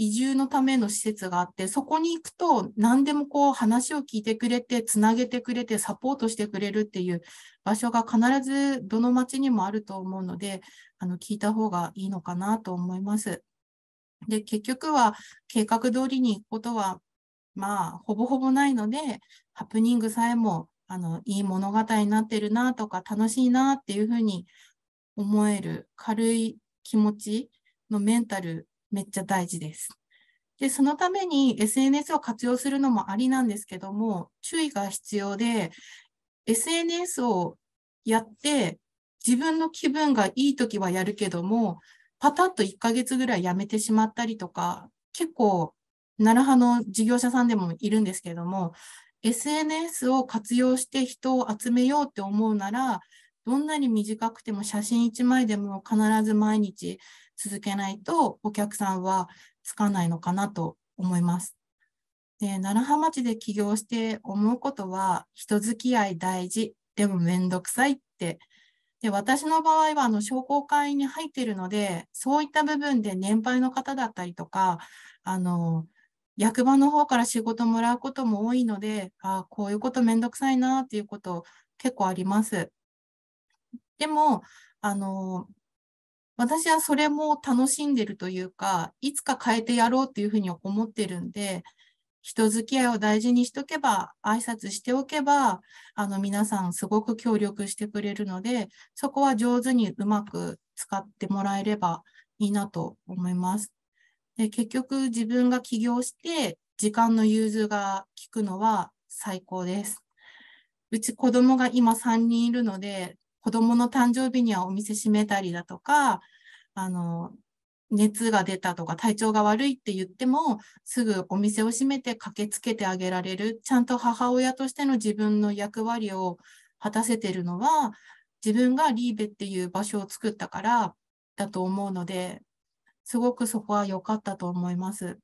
Speaker 3: 移住のための施設があって、そこに行くと何でもこう話を聞いてくれて、つなげてくれて、サポートしてくれるっていう場所が必ずどの町にもあると思うので、あの聞いた方がいいのかなと思います。で、結局は計画通りに行くことは、まあ、ほぼほぼないので、ハプニングさえもあのいい物語になってるなとか、楽しいなっていうふうに思える軽い気持ちのメンタルめっちゃ大事です。で、そのために SNS を活用するのもありなんですけども、注意が必要で、SNS をやって、自分の気分がいい時はやるけども、パタッと1ヶ月ぐらいやめてしまったりとか、結構、奈良派の事業者さんでもいるんですけども、SNS を活用して人を集めようって思うなら、どんなに短くても写真1枚でも必ず毎日続けないとお客さんはつかないのかなと思います。で楢葉町で起業して思うことは人付き合い大事でも面倒くさいってで私の場合はあの商工会に入っているのでそういった部分で年配の方だったりとかあの役場の方から仕事もらうことも多いのであこういうこと面倒くさいなっていうこと結構あります。でもあの私はそれも楽しんでるというか、いつか変えてやろうっていうふうに思ってるんで、人付き合いを大事にしとけば、挨拶しておけば、あの皆さんすごく協力してくれるので、そこは上手にうまく使ってもらえればいいなと思います。で結局自分が起業して、時間の融通が効くのは最高です。うち子供が今3人いるので、子供の誕生日にはお店閉めたりだとか、あの、熱が出たとか体調が悪いって言ってもすぐお店を閉めて駆けつけてあげられるちゃんと母親としての自分の役割を果たせてるのは自分がリーベっていう場所を作ったからだと思うのですごくそこは良かったと思います。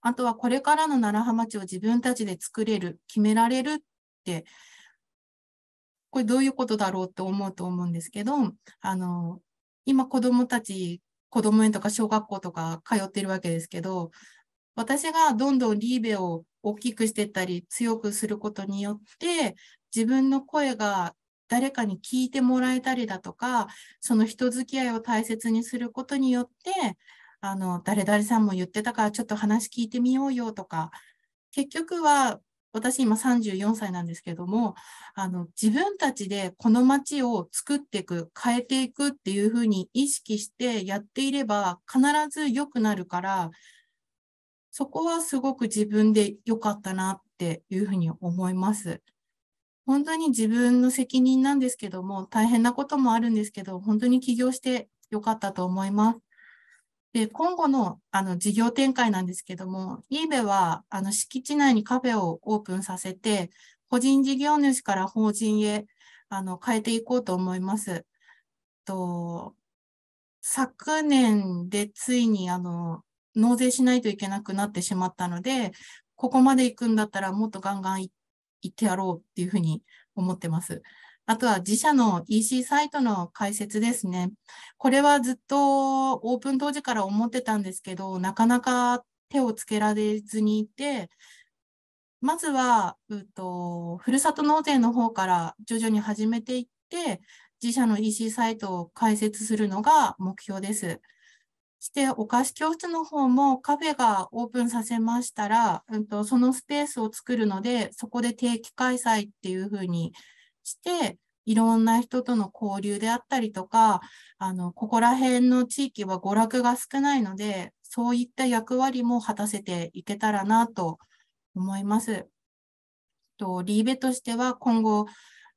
Speaker 3: あとはこれからの楢葉町を自分たちで作れる決められるってこれどういうことだろうって思うと思うんですけど、あの、今子供たち、子供園とか小学校とか通ってるわけですけど、私がどんどんリーベを大きくしてったり強くすることによって自分の声が誰かに聞いてもらえたりだとかその人付き合いを大切にすることによってあの誰々さんも言ってたからちょっと話聞いてみようよとか結局は私今34歳なんですけども、あの、自分たちでこの街を作っていく、変えていくっていうふうに意識してやっていれば必ず良くなるから、そこはすごく自分で良かったなっていうふうに思います。本当に自分の責任なんですけども、大変なこともあるんですけど、本当に起業して良かったと思います。で、今後のあの事業展開なんですけども、イーベはあの敷地内にカフェをオープンさせて、個人事業主から法人へあの変えていこうと思います。と昨年でついにあの納税しないといけなくなってしまったので、ここまで行くんだったらもっとガンガン行ってやろうっていうふうに思ってます。あとは自社の EC サイトの開設ですね。これはずっとオープン当時から思ってたんですけど、なかなか手をつけられずにいて、まずは、うとふるさと納税の方から徐々に始めていって、自社の EC サイトを開設するのが目標です。して、お菓子教室の方もカフェがオープンさせましたら、うんと、とそのスペースを作るので、そこで定期開催っていうふうにして、いろんな人との交流であったりとか、あの、ここら辺の地域は娯楽が少ないので、そういった役割も果たせていけたらなと思います。とリーベとしては今後、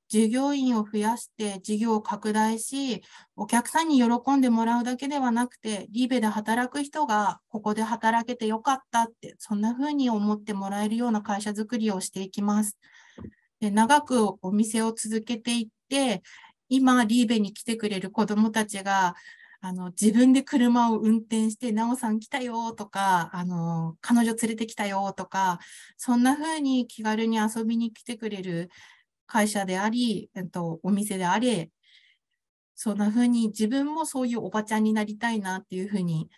Speaker 3: 従業員を増やして事業を拡大し、お客さんに喜んでもらうだけではなくて、リーベで働く人がここで働けてよかったって、そんな風に思ってもらえるような会社づくりをしていきます。で長くお店を続けていって今リーベに来てくれる子どもたちがあの自分で車を運転して「なおさん来たよ」とかあの「彼女連れてきたよ」とかそんな風に気軽に遊びに来てくれる会社であり、えっと、お店であれそんな風に自分もそういうおばちゃんになりたいなっていう風に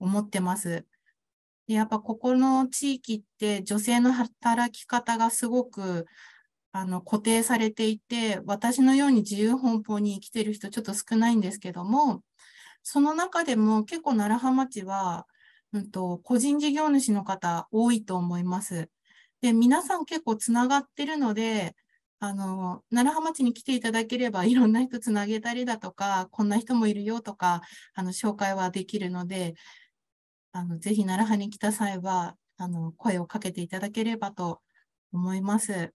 Speaker 3: 思ってます。でやっぱここの地域って女性の働き方がすごくあの固定されていて私のように自由奔放に生きてる人ちょっと少ないんですけどもその中でも結構楢葉町は、うんと、個人事業主の方多いと思います。で皆さん結構つながってるのであの楢葉町に来ていただければいろんな人つなげたりだとかこんな人もいるよとかあの紹介はできるのであのぜひ楢葉に来た際はあの声をかけていただければと思います。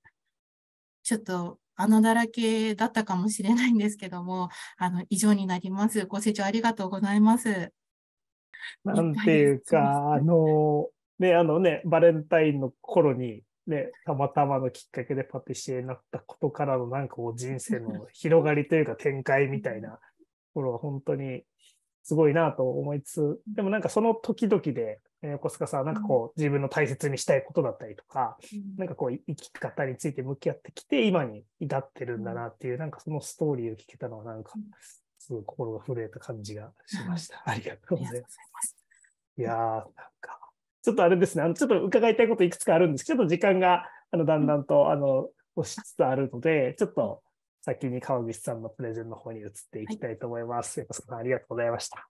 Speaker 3: ちょっと穴だらけだったかもしれないんですけども、*laughs* あの、以上になります。ご清聴ありがとうございます。なんていうか、あ
Speaker 1: の、ね、あのね、バレンタインの頃に、ね、たまたまのきっかけでパティシエになったことからのなんかこう人生の広がりというか展開みたいなところは本当にすごいなと思いつつ、でもなんかその時々でえー、横須賀さんなんかこう、自分の大切にしたいことだったりとか、なうん、かこう生き方について向き合ってきて今に至ってるんだなっていう、うん、なんかそのストーリーを聞けたのはなんかすごい心が震えた感じがしました。ありがとうございます。いやーなんかちょっとあれですねあのちょっと伺いたいこといくつかあるんですけどちょっと時間があのだんだんと、あの押しつつあるのでちょっと先に川口さんのプレゼンの方に移っていきたいと思います。はい、横須賀さんありがとうございました。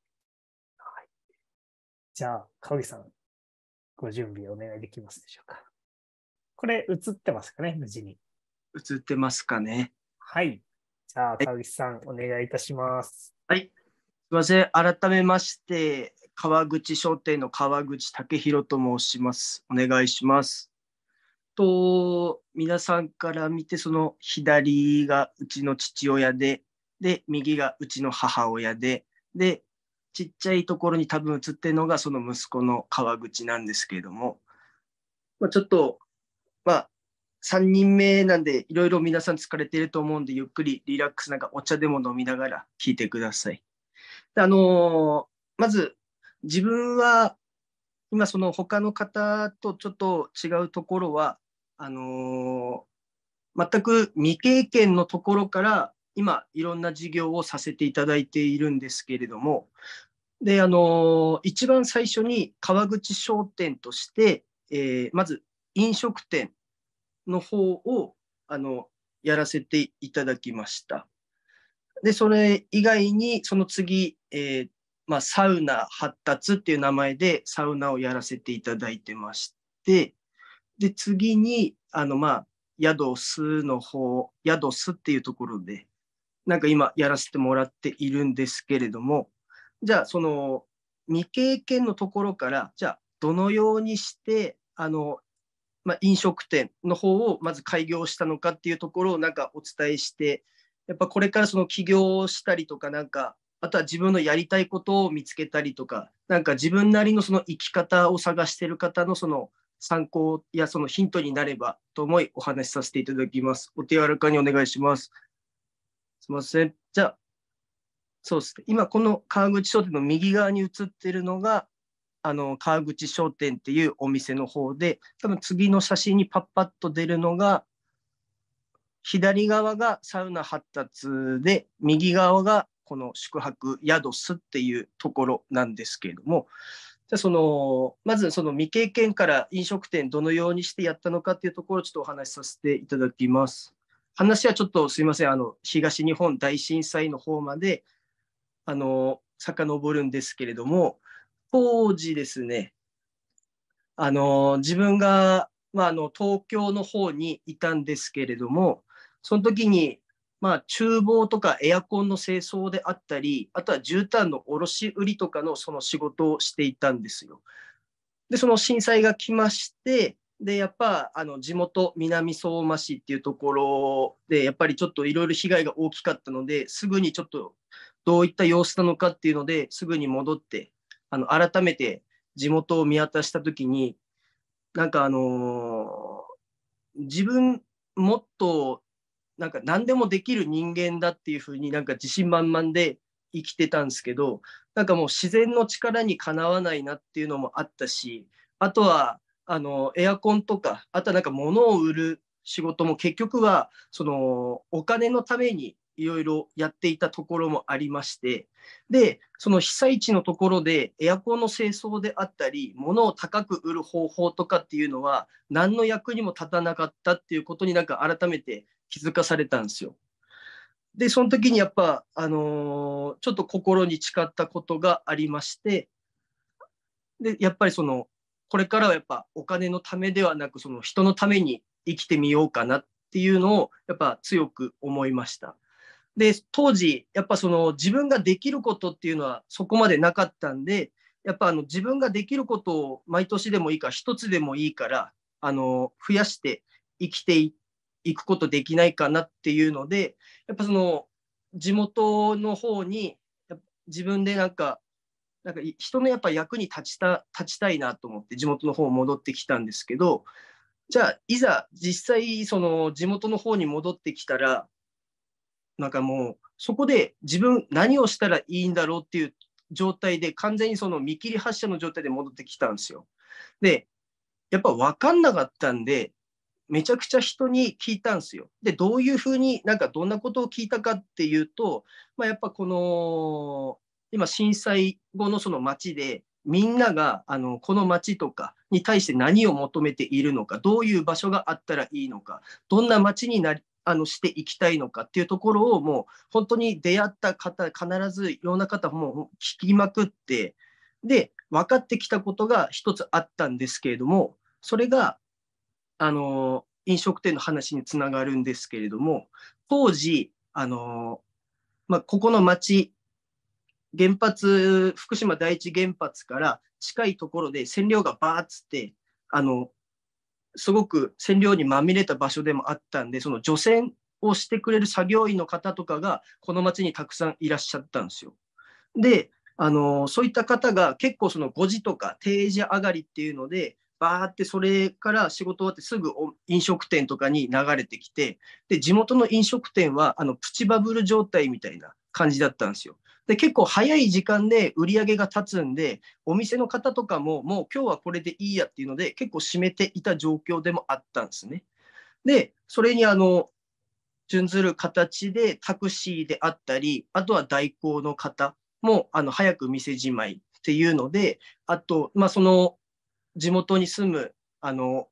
Speaker 1: じゃあ、かおりさん、ご準備お願いできますでしょうか。これ、映ってますかね、無事に。
Speaker 4: 映ってますかね。
Speaker 1: はい。じゃあ、おりさん、お願
Speaker 4: いいたします。はい。すみません。改めまして、川口商店の川口武弘と申します。お願いします。と、皆さんから見て、その左がうちの父親で、で、右がうちの母親で、で、ちっちゃいところに多分映ってるのがその息子の川口なんですけれども、まあ、ちょっと、まあ、3人目なんでいろいろ皆さん疲れてると思うんでゆっくりリラックスなんかお茶でも飲みながら聞いてください。あのー、まず自分は今その他の方とちょっと違うところはあのー、全く未経験のところから今いろんな事業をさせていただいているんですけれどもであの一番最初に川口商店として、えー、まず飲食店の方をあのやらせていただきました。でそれ以外にその次、えー、まあ、サウナ発達っていう名前でサウナをやらせていただいてましてで次にあの、まあ、宿すの方宿すっていうところでなんか今やらせてもらっているんですけれども、じゃあその未経験のところから、じゃあどのようにして、あの、まあ、飲食店の方をまず開業したのかっていうところをなんかお伝えして、やっぱこれからその起業したりとかなんか、あとは自分のやりたいことを見つけたりとか、なんか自分なりのその生き方を探してる方のその参考やそのヒントになればと思いお話しさせていただきます。お手柔らかにお願いします。すみません。じゃあ、そうですね。今、この川口商店の右側に映ってるのが、あの、川口商店っていうお店の方で、多分次の写真にパッパッと出るのが、左側がサウナ発達で、右側がこの宿泊宿すっていうところなんですけれども、じゃそのまずその未経験から飲食店どのようにしてやったのかっていうところをちょっとお話しさせていただきます。話はちょっとすいません、あの、東日本大震災の方まで、あの、遡るんですけれども、当時ですね、あの、自分が、まあ、あの、東京の方にいたんですけれども、その時に、まあ、厨房とかエアコンの清掃であったり、あとは絨毯の卸売りとかのその仕事をしていたんですよ。で、その震災が来まして、で、やっぱあの地元、南相馬市っていうところで、やっぱりちょっといろいろ被害が大きかったので、すぐにちょっとどういった様子なのかっていうのですぐに戻って、あの改めて地元を見渡した時に、なんかあのー、自分もっとなんか何でもできる人間だっていうふうになんか自信満々で生きてたんですけどなんかもう自然の力にかなわないなっていうのもあったしあとはあのエアコンとかあとはなんか物を売る仕事も結局はそのお金のためにいろいろやっていたところもありましてでその被災地のところでエアコンの清掃であったり物を高く売る方法とかっていうのは何の役にも立たなかったっていうことになんか改めて気づかされたんですよ。でその時にやっぱ、あのー、ちょっと心に誓ったことがありましてでやっぱりそのこれからはやっぱお金のためではなく、その人のために生きてみようかなっていうのを、やっぱ強く思いました。で、当時、やっぱその自分ができることっていうのはそこまでなかったんで、やっぱあの自分ができることを毎年でもいいから、一つでもいいから、あの、増やして生きていくことできないかなっていうので、やっぱその地元の方に自分でなんかなんか人のやっぱ役に立ちた立ちたいなと思って地元の方戻ってきたんですけどじゃあいざ実際その地元の方に戻ってきたらなんかもうそこで自分何をしたらいいんだろうっていう状態で完全にその見切り発車の状態で戻ってきたんですよ。でやっぱ分かんなかったんでめちゃくちゃ人に聞いたんですよ。でどういうふうになんかどんなことを聞いたかっていうと、まあ、やっぱこの今震災後のその町でみんながあのこの町とかに対して何を求めているのかどういう場所があったらいいのかどんな町になりあのしていきたいのかっていうところをもう本当に出会った方必ずいろんな方も聞きまくってで分かってきたことが一つあったんですけれどもそれがあの飲食店の話につながるんですけれども当時あの、まあ、ここの町原発、福島第一原発から近いところで線量がバーッつって、あの、すごく線量にまみれた場所でもあったんで、その除染をしてくれる作業員の方とかが、この町にたくさんいらっしゃったんですよ。で、あの、そういった方が結構その5時とか定時上がりっていうので、バーってそれから仕事終わってすぐ飲食店とかに流れてきて、で、地元の飲食店は、あの、プチバブル状態みたいな感じだったんですよ。で、結構早い時間で売り上げが立つんで、お店の方とかも、もう今日はこれでいいやっていうので、結構閉めていた状況でもあったんですね。で、それにあの、準ずる形でタクシーであったり、あとは代行の方も、あの、早く店じまいっていうので、あと、まあ、その、地元に住む、あの、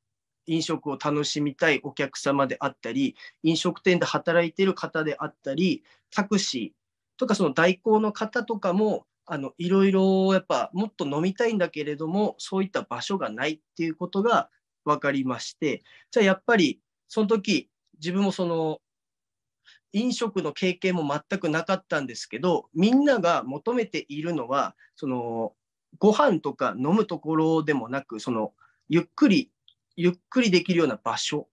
Speaker 4: 飲食を楽しみたいお客様であったり、飲食店で働いてる方であったり、タクシー、とかその代行の方とかもあのいろいろやっぱもっと飲みたいんだけれどもそういった場所がないっていうことが分かりましてじゃあやっぱりその時自分もその飲食の経験も全くなかったんですけどみんなが求めているのはそのご飯とか飲むところでもなくそのゆっくりゆっくりできるような場所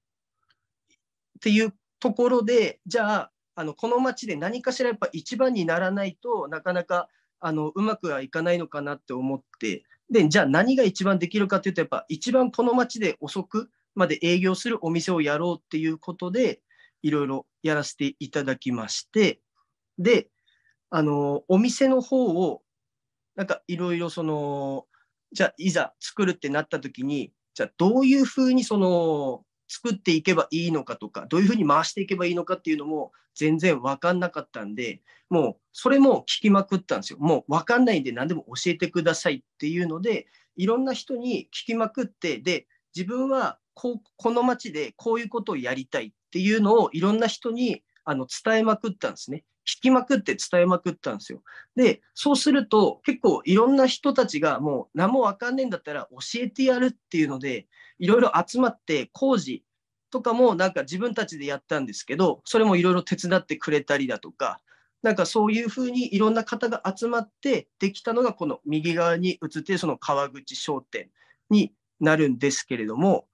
Speaker 4: っていうところでじゃああのこの町で何かしらやっぱ一番にならないとなかなかあのうまくはいかないのかなって思ってでじゃあ何が一番できるかというとやっぱ一番この町で遅くまで営業するお店をやろうっていうことでいろいろやらせていただきましてであのお店の方をなんかいろいろそのじゃあいざ作るってなった時にじゃあどういうふうにその作っていけばいいのかとか、どういうふうに回していけばいいのかっていうのも全然分かんなかったんで、もうそれも聞きまくったんですよ。もう分かんないんで何でも教えてくださいっていうので、いろんな人に聞きまくって、で、自分はここの町でこういうことをやりたいっていうのをいろんな人にあの伝えまくったんですね。聞きまくって伝えまくったんですよ。で、そうすると結構いろんな人たちがもう何もわかんねえんだったら教えてやるっていうので、いろいろ集まって工事とかもなんか自分たちでやったんですけどそれもいろいろ手伝ってくれたりだとかなんかそういうふうにいろんな方が集まってできたのがこの右側に映っているその川口商店になるんですけれども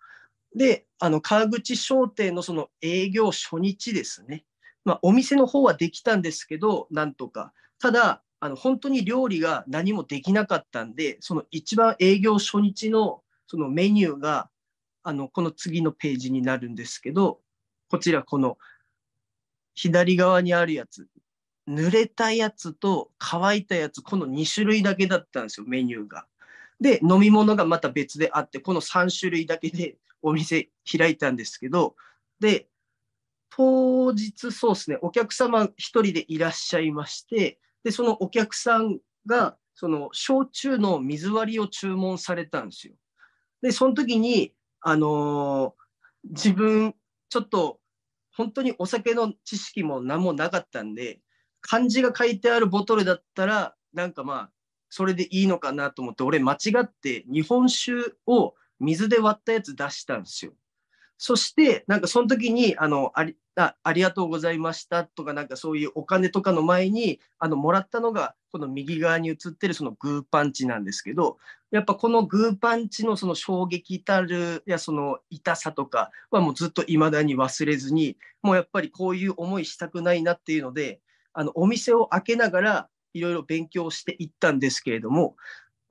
Speaker 4: であの川口商店のその営業初日ですね、まあ、お店の方はできたんですけどなんとかただあの本当に料理が何もできなかったんでその一番営業初日のそのメニューがあのこの次のページになるんですけどこちらこの左側にあるやつ濡れたやつと乾いたやつこの2種類だけだったんですよメニューが。で飲み物がまた別であってこの3種類だけでお店開いたんですけどで当日そうですねお客様1人でいらっしゃいましてでそのお客さんがその焼酎の水割りを注文されたんですよ。で、その時に、あのー、自分、ちょっと、本当にお酒の知識も何もなかったんで、漢字が書いてあるボトルだったら、なんかまあ、それでいいのかなと思って、俺間違って日本酒を水で割ったやつ出したんですよ。そして、なんかその時に、あの、あり、あありがとうございましたとか、なんかそういうお金とかの前に、あの、もらったのが、この右側に写ってるそのグーパンチなんですけど、やっぱこのグーパンチのその衝撃たる、やその痛さとかはもうずっと未だに忘れずに、もうやっぱりこういう思いしたくないなっていうので、あの、お店を開けながら、いろいろ勉強していったんですけれども、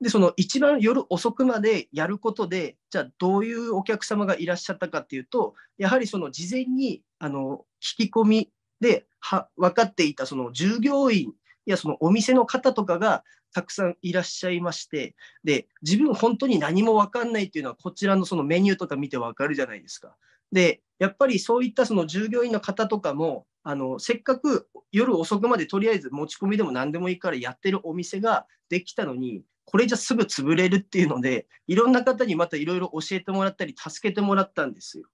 Speaker 4: で、その一番夜遅くまでやることで、じゃあどういうお客様がいらっしゃったかっていうと、やはりその事前にあの聞き込みでは分かっていたその従業員やそのお店の方とかがたくさんいらっしゃいまして、で、自分本当に何も分かんないっていうのはこちらのそのメニューとか見て分かるじゃないですか。で、やっぱりそういったその従業員の方とかも、あのせっかく夜遅くまでとりあえず持ち込みでも何でもいいからやってるお店ができたのにこれじゃすぐ潰れるっていうので、いろんな方にまたいろいろ教えてもらったり、助けてもらったんですよ。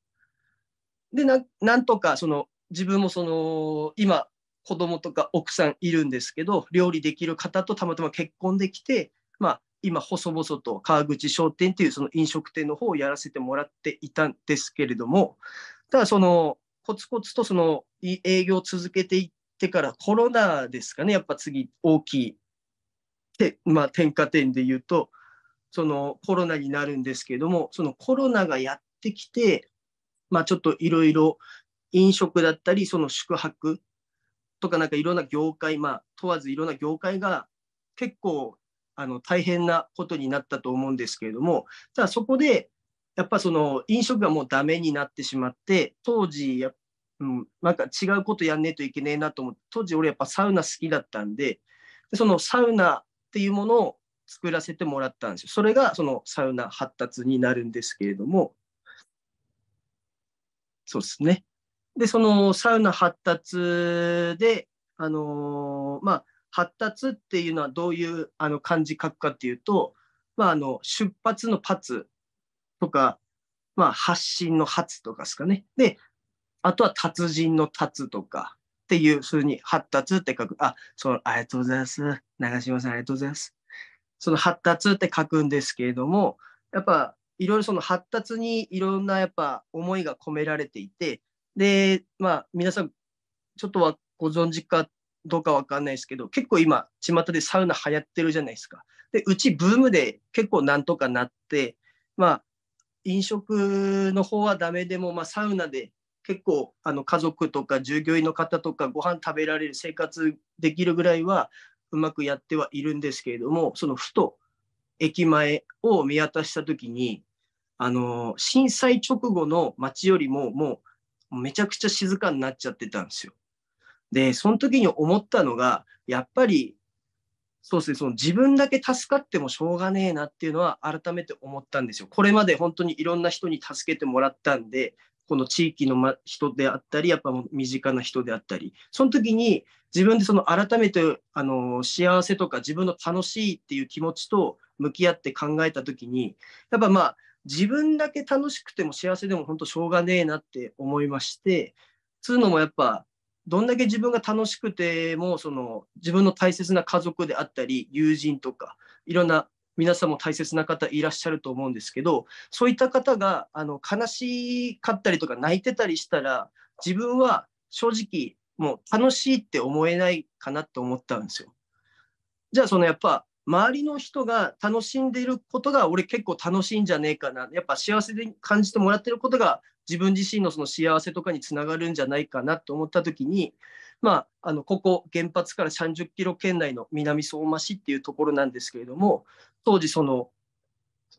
Speaker 4: で、なんとか、その、自分もその、今、子供とか奥さんいるんですけど、料理できる方とたまたま結婚できて、まあ、今、細々と川口商店っていうその飲食店の方をやらせてもらっていたんですけれども、ただその、コツコツとその営業を続けていってからコロナですかね、やっぱ次大きいて、まあ、点火点で言うとそのコロナになるんですけどもそのコロナがやってきて、まあ、ちょっといろいろ飲食だったりその宿泊とかなんかいろんな業界、まあ、問わずいろんな業界が結構あの大変なことになったと思うんですけれどもただそこでやっぱその飲食がもうダメになってしまって当時や、うん、なんか違うことやんねえといけねえなと思って当時俺やっぱサウナ好きだったんででそのサウナっていうものを作らせてもらったんですよ。それがそのサウナ発達になるんですけれども、そうですね。で、そのサウナ発達で、あのまあ、発達っていうのはどういうあの漢字書くかっていうと、まあ、あの出発のパツとか、まあ、発信の発とかですかね。で、あとは達人の達とか、っていうふうに発達って書く。あ、そう、ありがとうございます。長島さんありがとうございます。その発達って書くんですけれども、やっぱいろいろその発達にいろんなやっぱ思いが込められていて、で、まあ皆さんちょっとはご存知かどうかわかんないですけど、結構今、巷でサウナ流行ってるじゃないですか。で、うちブームで結構なんとかなって、まあ飲食の方はダメでも、まあ、サウナで結構あの家族とか従業員の方とかご飯食べられる生活できるぐらいはうまくやってはいるんですけれどもそのふと駅前を見渡した時にあの震災直後の街よりももうめちゃくちゃ静かになっちゃってたんですよ。でその時に思ったのがやっぱりそうですね、その自分だけ助かってもしょうがねえなっていうのは改めて思ったんですよ。これまで本当にいろんな人に助けてもらったんで、この地域の、ま、人であったり、やっぱ身近な人であったり、その時に自分でその改めてあの幸せとか自分の楽しいっていう気持ちと向き合って考えた時に、やっぱまあ自分だけ楽しくても幸せでも本当しょうがねえなって思いまして、つうのもやっぱどんだけ自分が楽しくてもその自分の大切な家族であったり友人とかいろんな皆さんも大切な方いらっしゃると思うんですけどそういった方があの悲しかったりとか泣いてたりしたら自分は正直もう楽しいって思えないかなって思ったんですよ。じゃあそのやっぱ周りの人が楽しんでいることが俺結構楽しいんじゃねえかなやっぱ幸せで感じてもらってることが自分自身のその幸せとかにつながるんじゃないかなと思った時にまあ、あのここ原発から30キロ圏内の南相馬市っていうところなんですけれども当時その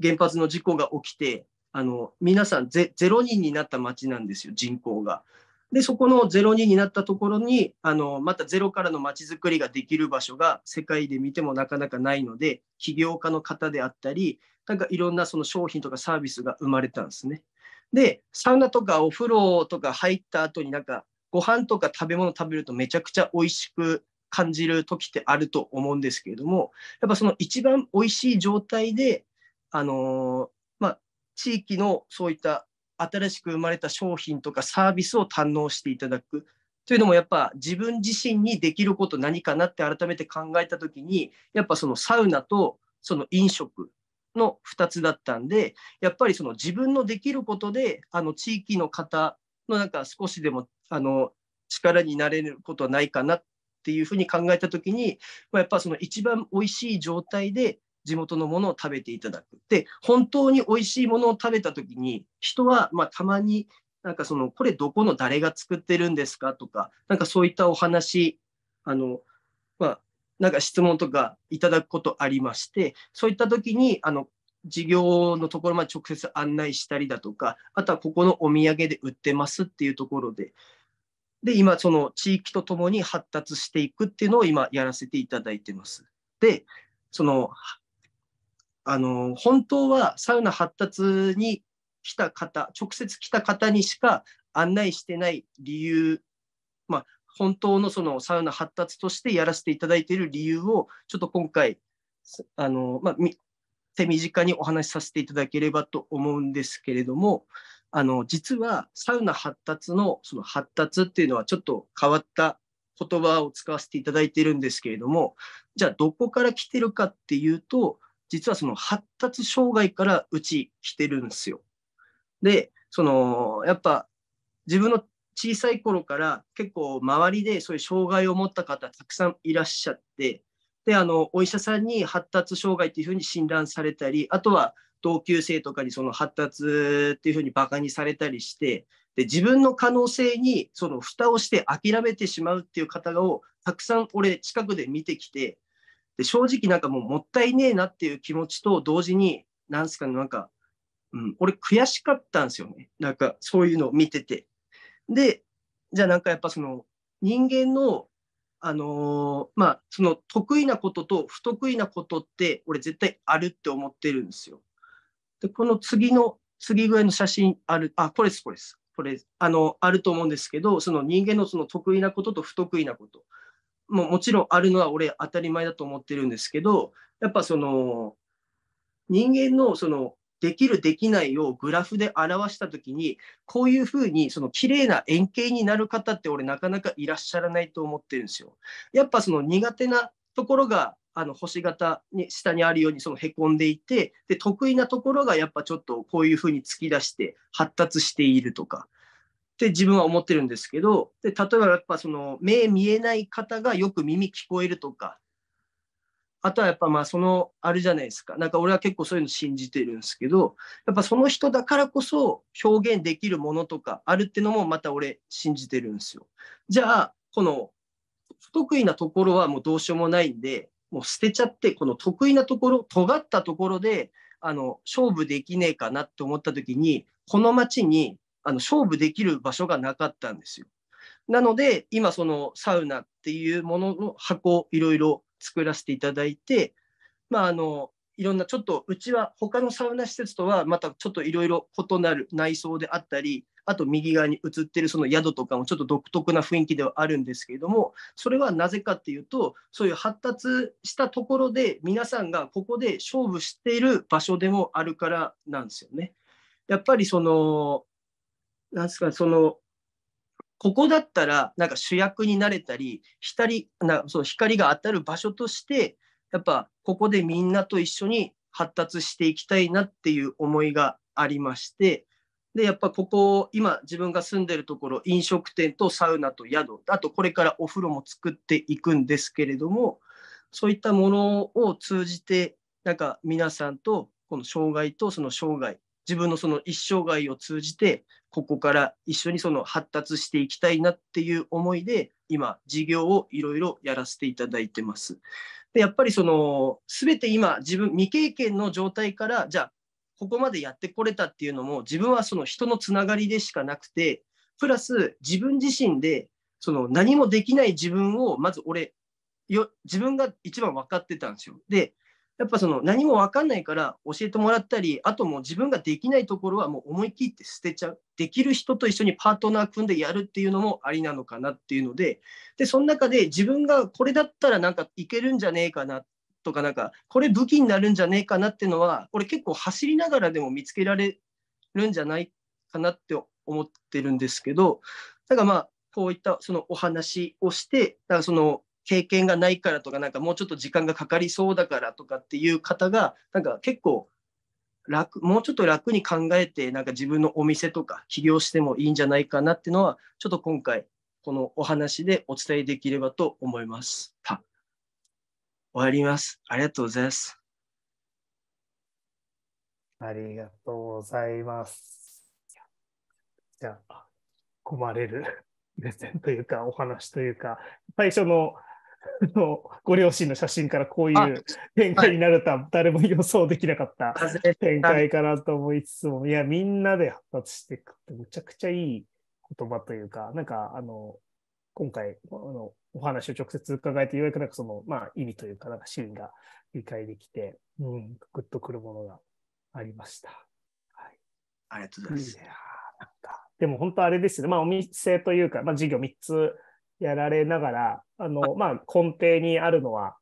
Speaker 4: 原発の事故が起きてあの皆さんゼロ人になった町なんですよ人口が。でそこのゼロ人になったところにあのまたゼロからの町づくりができる場所が世界で見てもなかなかないので起業家の方であったりなんかいろんなその商品とかサービスが生まれたんですね。でサウナとかお風呂とか入った後になんかご飯とか食べ物食べるとめちゃくちゃ美味しく感じる時ってあると思うんですけれども、やっぱその一番美味しい状態で、あのまあ、地域のそういった新しく生まれた商品とかサービスを堪能していただくというのもやっぱ自分自身にできること何かなって改めて考えた時にやっぱそのサウナとその飲食の2つだったんでやっぱりその自分のできることであの地域の方のなんか少しでもあの力になれることはないかなっていうふうに考えた時に、まあ、やっぱその一番おいしい状態で地元のものを食べていただく。で本当においしいものを食べた時に人はまたまになんかそのこれどこの誰が作ってるんですかとかなんかそういったお話あの、まあ、なんか質問とかいただくことありましてそういった時にあの事業のところまで直接案内したりだとか、あとはここのお土産で売ってますっていうところで、で、今、その地域とともに発達していくっていうのを今やらせていただいてます。で、その、あの、本当はサウナ発達に来た方、直接来た方にしか案内してない理由、まあ、本当のそのサウナ発達としてやらせていただいている理由を、ちょっと今回、あの、まあ、手短にお話しさせていただければと思うんですけれども、あの実はサウナ発達のその発達っていうのはちょっと変わった言葉を使わせていただいているんですけれどもじゃあどこから来てるかっていうと実はその発達障害からうち来てるんですよ。でそのやっぱ自分の小さい頃から結構周りでそういう障害を持った方たくさんいらっしゃってであのお医者さんに発達障害っていうふうに診断されたりあとは同級生とかにその発達っていうふうにバカにされたりしてで自分の可能性にその蓋をして諦めてしまうっていう方をたくさん俺近くで見てきてで正直なんかもうもったいねえなっていう気持ちと同時になんすかねなんか、うん、俺悔しかったんですよねなんかそういうのを見ててでじゃあなんかやっぱその人間のあのー、まあその得意なことと不得意なことって俺絶対あるって思ってるんですよ。で、この次の、次ぐらいの写真ある、あ、これです、これです。これ、あの、あると思うんですけど、その人間のその得意なことと不得意なこと。ももちろんあるのは俺当たり前だと思ってるんですけど、やっぱその、人間のその、できるできないをグラフで表したときに、こういうふうにその綺麗な円形になる方って俺なかなかいらっしゃらないと思ってるんですよ。やっぱその苦手なところがあの星型に下にあるようにそのへこんでいてで得意なところがやっぱちょっとこういうふうに突き出して発達しているとかって自分は思ってるんですけどで例えばやっぱその目見えない方がよく耳聞こえるとかあとはやっぱまあそのあれじゃないですかなんか俺は結構そういうの信じてるんですけどやっぱその人だからこそ表現できるものとかあるってのもまた俺信じてるんですよ。じゃあこの不得意なところはもうどうしようもないんでもう捨てちゃって、この得意なところ、尖ったところで、あの、勝負できねえかなって思った時に、この町に、あの、勝負できる場所がなかったんですよ。なので、今、そのサウナっていうものの箱、いろいろ作らせていただいて、まあ、あの、いろんなちょっとうちは他のサウナ施設とはまたちょっといろいろ異なる内装であったりあと右側に映ってるその宿とかもちょっと独特な雰囲気ではあるんですけれども、それはなぜかっていうと、そういう発達したところで皆さんがここで勝負している場所でもあるからなんですよね。やっぱりその、なんですか、その、ここだったらなんか主役になれたり、光なそう光が当たる場所として、やっぱここでみんなと一緒に発達していきたいなっていう思いがありまして、で、やっぱここ、今自分が住んでるところ、飲食店とサウナと宿、あとこれからお風呂も作っていくんですけれども、そういったものを通じて、なんか皆さんとこの障害とその障害、自分のその一生涯を通じて、ここから一緒にその発達していきたいなっていう思いで、今、事業をいろいろやらせていただいてます。でやっぱりその、全て今、自分未経験の状態から、じゃあここまでやってこれたっていうのも自分はその人のつながりでしかなくてプラス自分自身でその何もできない自分をまず俺よ自分が一番分かってたんですよ。でやっぱその何も分かんないから教えてもらったりあともう自分ができないところはもう思い切って捨てちゃうできる人と一緒にパートナー組んでやるっていうのもありなのかなっていうのででその中で自分がこれだったらなんかいけるんじゃねえかなっとかなんかこれ武器になるんじゃねえかなっていうのはこれ結構走りながらでも見つけられるんじゃないかなって思ってるんですけどだからまあこういったそのお話をしてだからその経験がないからとかなんかもうちょっと時間がかかりそうだからとかっていう方がなんか結構楽もうちょっと楽に考えてなんか自分のお店とか起業してもいいんじゃないかなっていうのはちょっと今回このお話でお伝えできればと思います。終わります。ありがとうございます。
Speaker 1: ありがとうございます。じゃあ、困れる目線というか、お話というか、最初ののご両親の写真からこういう展開になるとは誰も予想できなかった展開かなと思いつつも、いや、みんなで発達していくってむちゃくちゃいい言葉というか、なんか、あの、今回、あのお話を直接伺えて、ようやくなんかその、まあ、意味というか、なんか真が理解できて、うん、グッとくるものがありました。はい、ありがとうございます。いやなんか、でも本当あれですね、まあ、お店というか、まあ、事業3つやられながら、あの、まあ、根底にあるのは、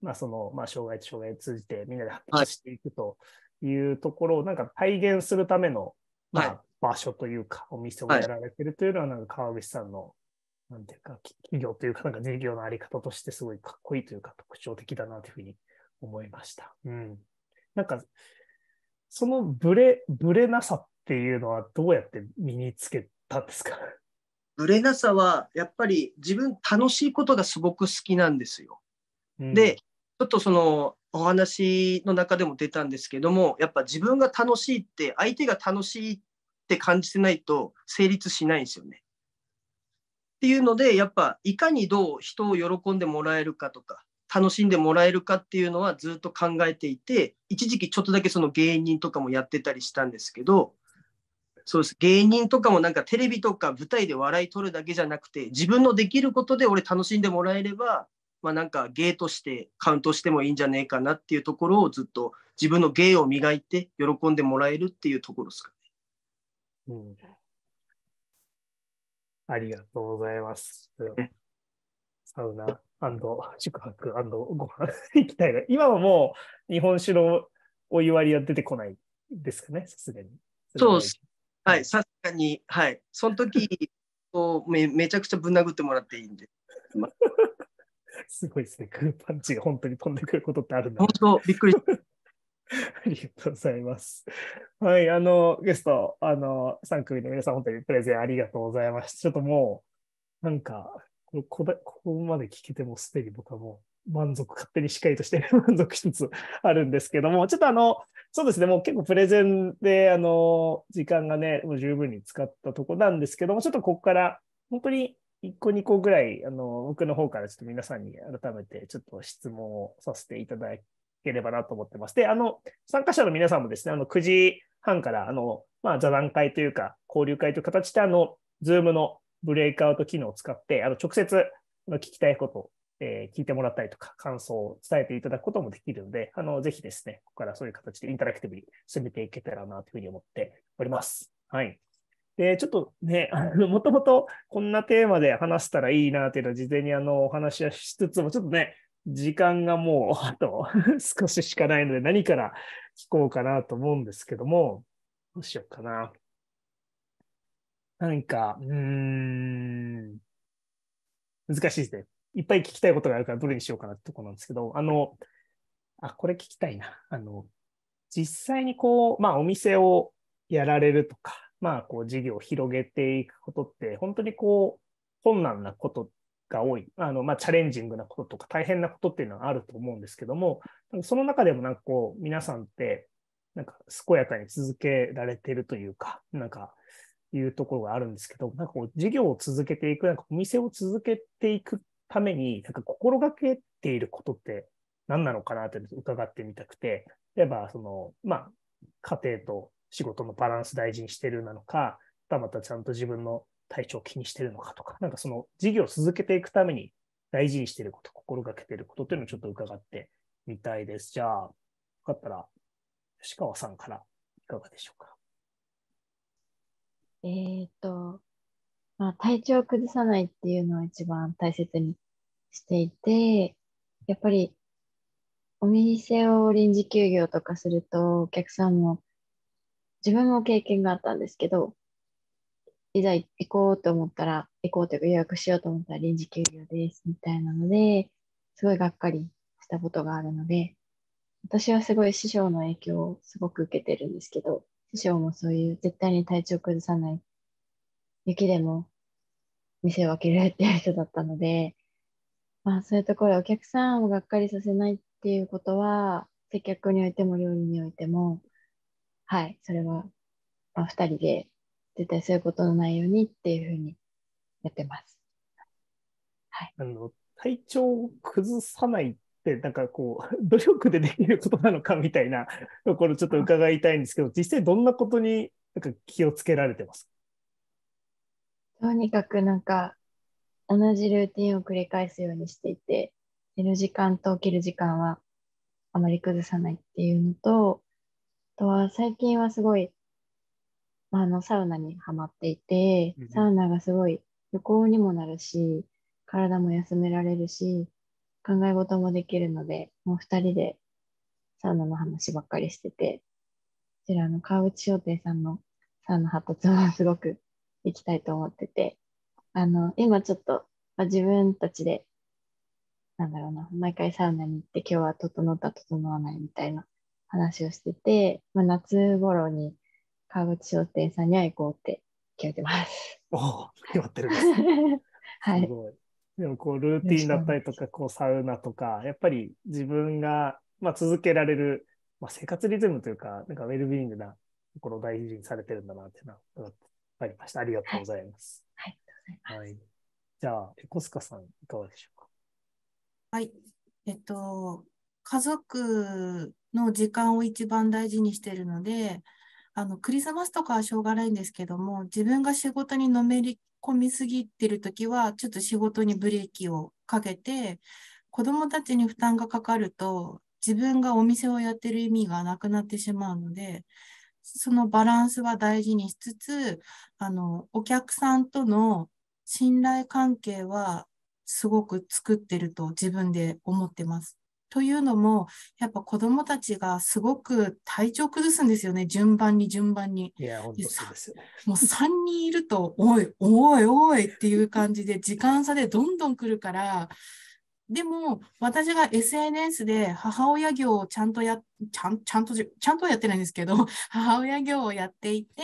Speaker 1: まあ、その、まあ、障害と障害を通じてみんなで発達していくというところを、なんか体現するための、まあ、場所というか、お店をやられてるというのは、なんか川口さんのなんていうか、企業というか、なんか事業のあり方としてすごいかっこいいというか、特徴的だなというふうに思いました。うん。なんか、そのブレ、ブレなさっていうのはどうやって身につけたんですか
Speaker 4: *laughs* ブレなさは、やっぱり自分楽しいことがすごく好きなんですよ。うん、で、ちょっとそのお話の中でも出たんですけども、やっぱ自分が楽しいって、相手が楽しいって感じてないと成立しないんですよね。っていうのでやっぱいかにどう人を喜んでもらえるかとか楽しんでもらえるかっていうのはずっと考えていて一時期ちょっとだけその芸人とかもやってたりしたんですけどそうです芸人とかもなんかテレビとか舞台で笑い取るだけじゃなくて自分のできることで俺楽しんでもらえれば、まあ、なんか芸としてカウントしてもいいんじゃねえかなっていうところをずっと自分の芸を磨いて喜んでもらえるっていうところですか
Speaker 2: ね。うん
Speaker 1: ありがとうございます。サウナ宿泊ご飯 *laughs* 行きたいな。今はもう日本酒のお湯割りは出てこないですかね、さすがに。そう
Speaker 4: はい、さすがに。はい。その時めめちゃくちゃぶん殴ってもらっていいんで。*laughs*
Speaker 1: すごいですね。グーパンチが本当に飛んでくることってあるんだ。本当、びっくり。ありがとうございます。はい、あの、ゲスト、あの、3組の皆さん、本当にプレゼンありがとうございました。ちょっともう、なんか、ここだここまで聞けてもすでに僕はもう満足、勝手にしっかりとして *laughs* 満足しつつあるんですけども、ちょっとあの、そうですね、もう結構プレゼンで、あの、時間がね、もう十分に使ったとこなんですけども、ちょっとここから、本当に1個2個ぐらい、あの、僕の方からちょっと皆さんに改めてちょっと質問をさせていただければなと思ってます。で、あの、参加者の皆さんもですね、あの、9時半から、あの、まあ、座談会というか、交流会という形で、あの、Zoom のブレイクアウト機能を使って、あの、直接、聞きたいことを、えー、聞いてもらったりとか、感想を伝えていただくこともできるので、あの、ぜひですね、ここからそういう形でインタラクティブに進めていけたらな、というふうに思っております。はい。で、ちょっとね、もともとこんなテーマで話したらいいなというのは事前にあのお話ししつつも、ちょっとね、時間がもう *laughs* あと少ししかないので何から聞こうかなと思うんですけども、どうしようかな。何か、うーん、難しいですね。いっぱい聞きたいことがあるからどれにしようかなってとこなんですけど、あの、あ、これ聞きたいな。あの、実際にこう、まあお店をやられるとか、まあこう事業を広げていくことって、本当にこう、困難なことが多い、あのまあ、チャレンジングなこととか大変なことっていうのはあると思うんですけども、その中でもなんかこう、皆さんって、なんか健やかに続けられてるというか、なんか、いうところがあるんですけど、なんかこう、事業を続けていく、なんかお店を続けていくために、なんか心がけていることって何なのかなって伺ってみたくて、例えば、その、まあ、家庭と仕事のバランス大事にしてるなのか、またまたちゃんと自分の体調を気にしてるのかとか、なんかその事業を続けていくために大事にしてること、心がけてることっていうのをちょっと伺ってみたいです。じゃあ、よかったら、吉川さんからいかがでしょうか。
Speaker 2: えっ、と、まあ、体調を崩さないっていうのを一番大切にしていて、やっぱりお店を臨時休業とかするとお客さんも自分も経験があったんですけどいざ行こうと思ったら、行こうというか予約しようと思ったら臨時休業ですみたいなので、すごいがっかりしたことがあるので、私はすごい師匠の影響をすごく受けてるんですけど、師匠もそういう絶対に体調崩さない、雪でも店を開けられてる人だったので、まあそういうところお客さんをがっかりさせないっていうことは、接客においても料理においても、はい、それは、まあ、2人で絶対そういうことのないようにっていうふうにやってます。
Speaker 1: はい、あの体調を崩さないってなんかこう *laughs* 努力でできることなのかみたいなところちょっと伺いたいんですけど実際どんなことになんか気をつけられてます
Speaker 2: とにかくなんか同じルーティンを繰り返すようにしていて寝る時間と起きる時間はあまり崩さないっていうのとあとは最近はすごいまあ、あのサウナにはまっていて、サウナがすごい旅行にもなるし、体も休められるし、考え事もできるので、もう2人でサウナの話ばっかりしてて、こちらの川内商店さんのサウナ発達もすごく行きたいと思ってて、あの、今ちょっと、まあ、自分たちで、なんだろうな、毎回サウナに行って今日は整った、整わないみたいな話をしてて、まあ、夏頃に川口商店さんには行こうって決めてます。おお、決まってるんで
Speaker 1: す。*laughs* はい。すごい。でもこうルーティンだったりとか、こうサウナとか、やっぱり自分が、まあ、続けられる、まあ、生活リズムというか、なんかウェルビーイングなところを大事にされてるんだなっていうのは分かりました。ありがとうございます。はい、はい、はい、じゃあ、エコスカさん、いかがでしょうか。
Speaker 3: はい。えっと、家族の時間を一番大事にしてるので、あのクリスマスとかはしょうがないんですけども、自分が仕事にのめり込みすぎてるときは、ちょっと仕事にブレーキをかけて、子どもたちに負担がかかると、自分がお店をやってる意味がなくなってしまうので、そのバランスは大事にしつつ、あのお客さんとの信頼関係はすごく作ってると自分で思ってます。というのも、やっぱ子どもたちがすごく体調崩すんですよね、順番に順番に。いや、本当そうですよね。もう3人いると、おい、おい、おいっていう感じで、時間差でどんどん来るから、でも、私が SNS で母親業をちゃんとや、ちゃん、ちゃんと、ちゃんとやってないんですけど、*laughs* 母親業をやっていて、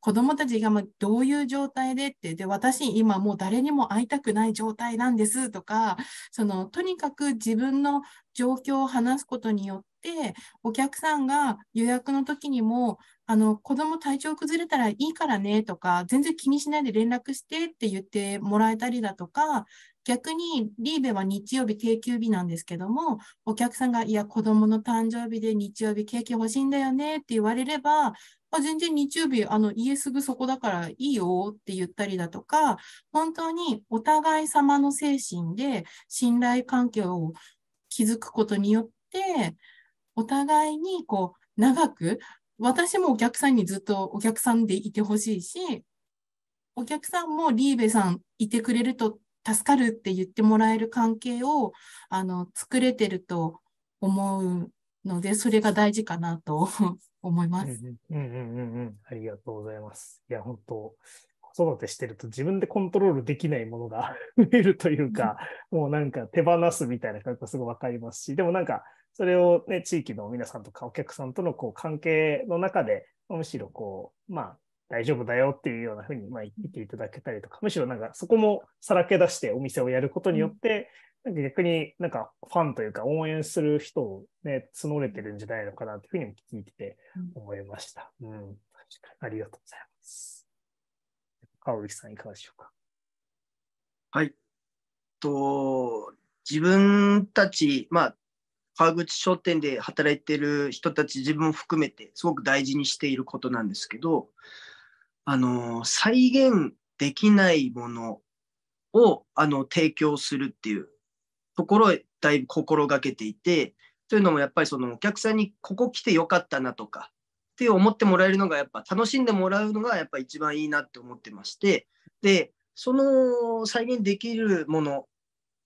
Speaker 3: 子供たちがどういう状態でって、で、私今もう誰にも会いたくない状態なんですとか、その、とにかく自分の状況を話すことによって、お客さんが予約の時にも、あの、子供体調崩れたらいいからねとか、全然気にしないで連絡してって言ってもらえたりだとか、逆にリーベは日曜日定休日なんですけども、お客さんが、いや、子供の誕生日で日曜日ケーキ欲しいんだよねって言われれば、あ、全然日曜日、あの、家すぐそこだからいいよって言ったりだとか、本当にお互い様の精神で信頼関係を築くことによって、お互いにこう、長く、私もお客さんにずっとお客さんでいてほしいし、お客さんもリーベさんいてくれると助かるって言ってもらえる関係をあの作れてると思うので、それが大事かなと *laughs* 思います。うんうんうん
Speaker 1: うん、ありがとうございます。いや、本当子育てしてると自分でコントロールできないものが *laughs* 増えるというか、*laughs* もうなんか手放すみたいな感覚すごいわかりますし、でもなんか、それをね、地域の皆さんとかお客さんとのこう関係の中で、むしろこう、まあ、大丈夫だよっていうようなふうにまあ言っていただけたりとか、むしろなんかそこもさらけ出してお店をやることによって、なんか逆になんかファンというか応援する人をね、募れてるんじゃないのかなというふうにも聞いてて思いました。うん、ありがとうございます。青木さんいかがでしょうか。
Speaker 4: はい。と、自分たち、まあ、川口商店で働いてる人たち、自分も含めて、すごく大事にしていることなんですけど、あの、再現できないものを、あの、提供するっていうところをだいぶ心がけていて、というのもやっぱりそのお客さんにここ来てよかったなとか、って思ってもらえるのがやっぱ楽しんでもらうのがやっぱ一番いいなって思ってまして、で、その再現できるもの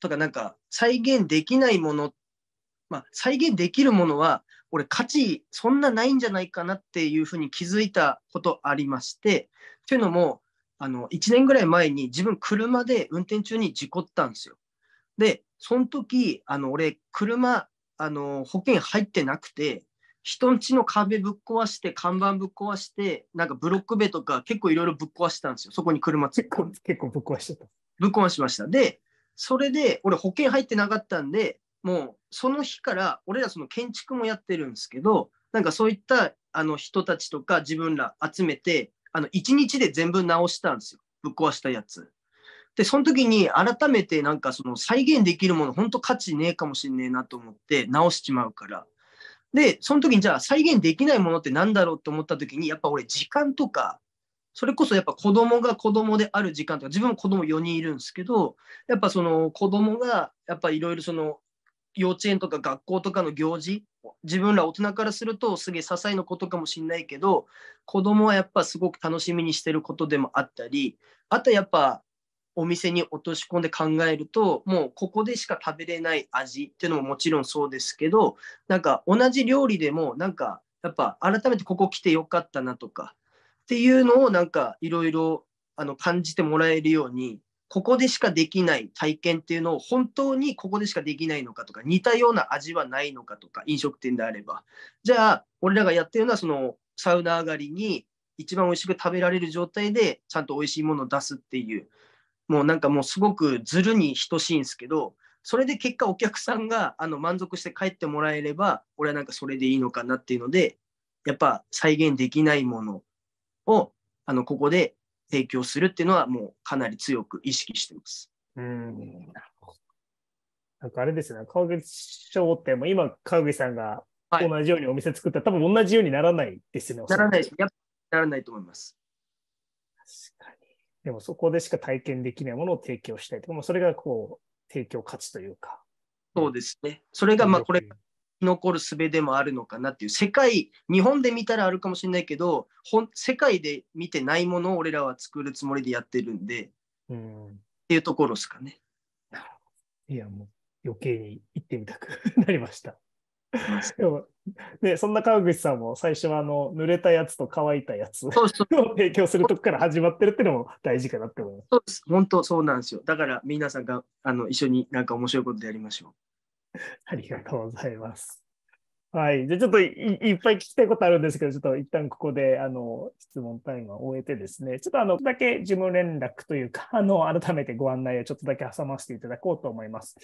Speaker 4: とかなんか再現できないもの、まあ、再現できるものは俺価値そんなないんじゃないかなっていうふうに気づいたことありましてというのもあの1年ぐらい前に自分車で運転中に事故ったんですよでその時あの俺車あの保険入ってなくて人んちの壁ぶっ壊して看板ぶっ壊してなんかブロック塀とか結構いろいろぶっ壊したんですよそこに車突っ込結構ぶっ壊してたぶっ壊しましたでそれで俺保険入ってなかったんでもうその日から俺らその建築もやってるんですけどなんかそういったあの人たちとか自分ら集めてあの1日で全部直したんですよぶっ壊したやつ。でその時に改めてなんかその再現できるもの本当価値ねえかもしんねえなと思って直しちまうから。でその時にじゃあ再現できないものって何だろうって思った時にやっぱ俺時間とかそれこそやっぱ子供が子供である時間とか、自分も子供4人いるんですけど、やっぱその子供がやっぱいろいろその幼稚園とか学校とかの行事自分ら大人からするとすげえ些細なことかもしんないけど子供はやっぱすごく楽しみにしてることでもあったりあとやっぱお店に落とし込んで考えるともうここでしか食べれない味っていうのももちろんそうですけどなんか同じ料理でもなんかやっぱ改めてここ来てよかったなとかっていうのをなんかいろいろ感じてもらえるようにここでしかできない体験っていうのを本当にここでしかできないのかとか、似たような味はないのかとか、飲食店であれば。じゃあ、俺らがやってるのは、そのサウナ上がりに一番美味しく食べられる状態で、ちゃんと美味しいものを出すっていう、もうなんかもうすごくずるに等しいんですけど、それで結果お客さんがあの満足して帰ってもらえれば、俺はなんかそれでいいのかなっていうので、やっぱ再現できないものを、あの、ここで提供するっていうのはもうかなり強く意
Speaker 1: 識してます。うんなんかあれですね、川口商店も今、川口さんが同じようにお店作ったら、はい、多分同じようにならないですね。ならない、やならないと思います。確かに。でもそこでしか体験できないものを提供したいと。もそれがこう、提供価値というか。
Speaker 4: そうですね。それがまあこれ残る術でもあるのかなっていう世界日本で見たらあるかもしれないけど世界で見てないものを俺らは作るつもりでやってるんで、うん、っていうところですかね。
Speaker 1: いやもう余計に行ってみたくなりました。でもそんな川口さんも最初はあの濡れたやつと乾いたやつを提供するとこから始まってるっていうのも大事かなって思います。そうです本当そ
Speaker 4: うなんですよ。だから皆さんがあの一緒になんか面白いことでやりましょう。
Speaker 1: *laughs* ありがとうございます。はい。じゃちょっといっぱい聞きたいことあるんですけど、ちょっと一旦ここで、あの、質問タイムを終えてですね、ちょっとあの、だけ事務連絡というか、あの、改めてご案内をちょっとだけ挟ませていただこうと思います。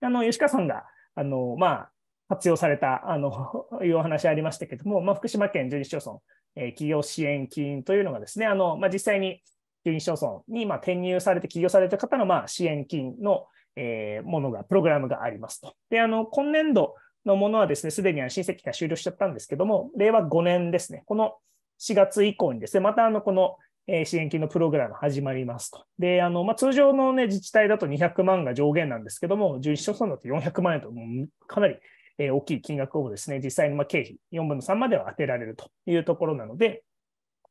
Speaker 1: あの、吉川さんが、あの、まあ、活用された、あの、*laughs* いうお話ありましたけども、まあ、福島県十二市町村、えー、企業支援金というのがですね、あの、まあ、実際に十二市町村に、まあ、転入されて、起業された方の、まあ、支援金の、えものが、プログラムがありますと。で、あの、今年度のものはですね、すでにあの新設期が終了しちゃったんですけども、令和5年ですね、この4月以降にですね、またあの、この支援金のプログラム始まりますと。で、あの、まあ、通常のね、自治体だと200万が上限なんですけども、11所村だと400万円と、かなり大きい金額をですね、実際にま経費4分の3までは当てられるというところなので、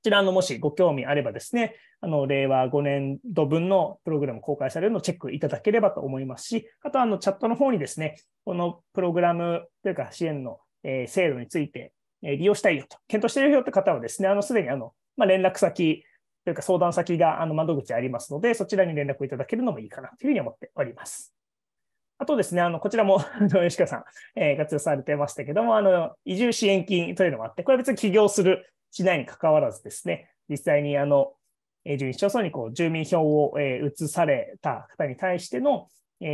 Speaker 1: ちらのもしご興味あればですね、あの、令和5年度分のプログラム公開されるのをチェックいただければと思いますし、あとあのチャットの方にですね、このプログラムというか支援の、え制度について、え利用したいよと、検討しているよって方はですね、あの、すでにあの、まあ、連絡先というか相談先があの窓口ありますので、そちらに連絡いただけるのもいいかなというふうに思っております。あとですね、あの、こちらも *laughs* 吉川さん、えー、活用されてましたけども、あの、移住支援金というのもあって、これは別に起業する市内にかかわらずですね、実際にあの、11市町村にこう住民票を移された方に対しての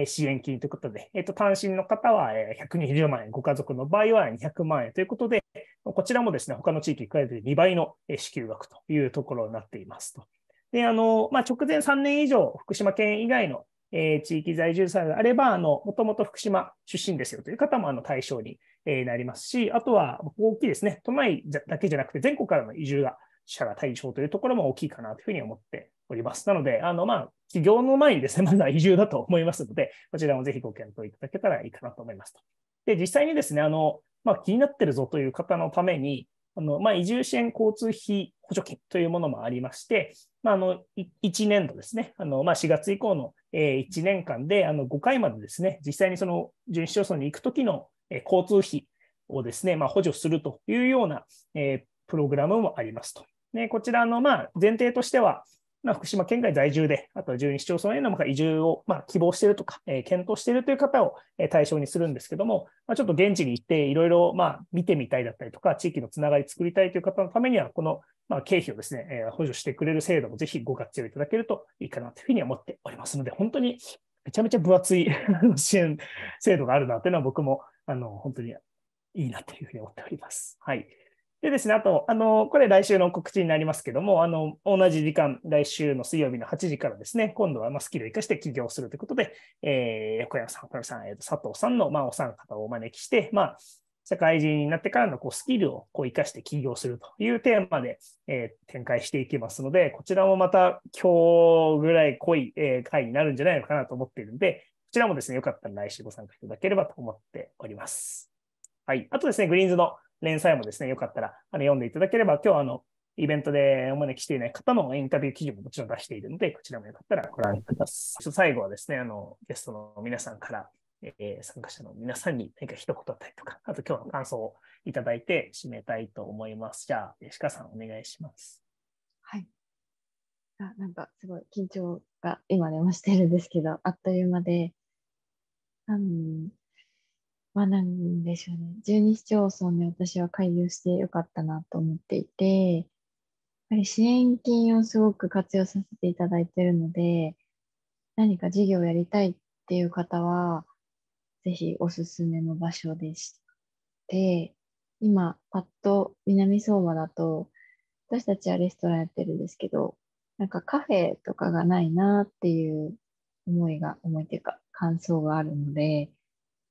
Speaker 1: 支援金ということで、えっと、単身の方は120万円、ご家族の場合は200万円ということで、こちらもですね、他の地域に比べて2倍の支給額というところになっていますと。で、あの、まあ、直前3年以上、福島県以外のえー、地域在住者であれば、もともと福島出身ですよという方もあの対象に、えー、なりますし、あとは大きいですね、都内だけじゃなくて、全国からの移住が者が対象というところも大きいかなというふうに思っております。なので、あのまあ、企業の前にですね、*laughs* まずは移住だと思いますので、こちらもぜひご検討いただけたらいいかなと思いますと。で、実際にですね、あのまあ、気になってるぞという方のために、あのまあ、移住支援交通費補助金というものもありまして、まあ、あの1年度ですね、あのまあ、4月以降の1年間であの5回までですね、実際にその準市町村に行くときの交通費をですね、まあ、補助するというような、えプログラムもありますと。こちらの、ま前提としては、まあ、福島県外在住で、あとは12市町村への移住を、まあ、希望しているとか、えー、検討しているという方を、え対象にするんですけども、まあ、ちょっと現地に行って、いろいろ、ま見てみたいだったりとか、地域のつながり作りたいという方のためには、この、まあ、経費をですね、えー、補助してくれる制度もぜひご活用いただけるといいかなというふうに思っておりますので、本当にめちゃめちゃ分厚い *laughs* 支援制度があるなというのは僕も、あの、本当にいいなというふうに思っております。はい。でですね、あと、あの、これ来週の告知になりますけども、あの、同じ時間、来週の水曜日の8時からですね、今度はまスキルを生かして起業するということで、えー、横山さん、岡山さん、え佐藤さんの、まあ、お三方をお招きして、まあ、社会人になってからのこうスキルをこう生かして起業するというテーマで、えー、展開していきますので、こちらもまた今日ぐらい濃い、えー、回になるんじゃないのかなと思っているので、こちらもですね、よかったら来週ご参加いただければと思っております。はい。あとですね、グリーンズの連載もですね、よかったらあの読んでいただければ、今日あの、イベントでお招きしていない方のインタビュー記事ももちろん出しているので、こちらもよかったらご覧ください。最後はですね、あの、ゲストの皆さんから、えー、参加者の皆さんに何か一言だったりとか、あと今日の感想をいただいて締めたいと思います。じゃあ、吉川さんお願い
Speaker 2: します。はい。あなんかすごい緊張が今でもしてるんですけど、あっという間で、あのまあなんでしょうね。12市町村で私は開業してよかったなと思っていて、やっぱり支援金をすごく活用させていただいているので、何か事業をやりたいっていう方は、ぜひおすすめの場所でして、今、パッと南相馬だと、私たちはレストランやってるんですけど、なんかカフェとかがないなっていう思いが、思いというか感想があるので、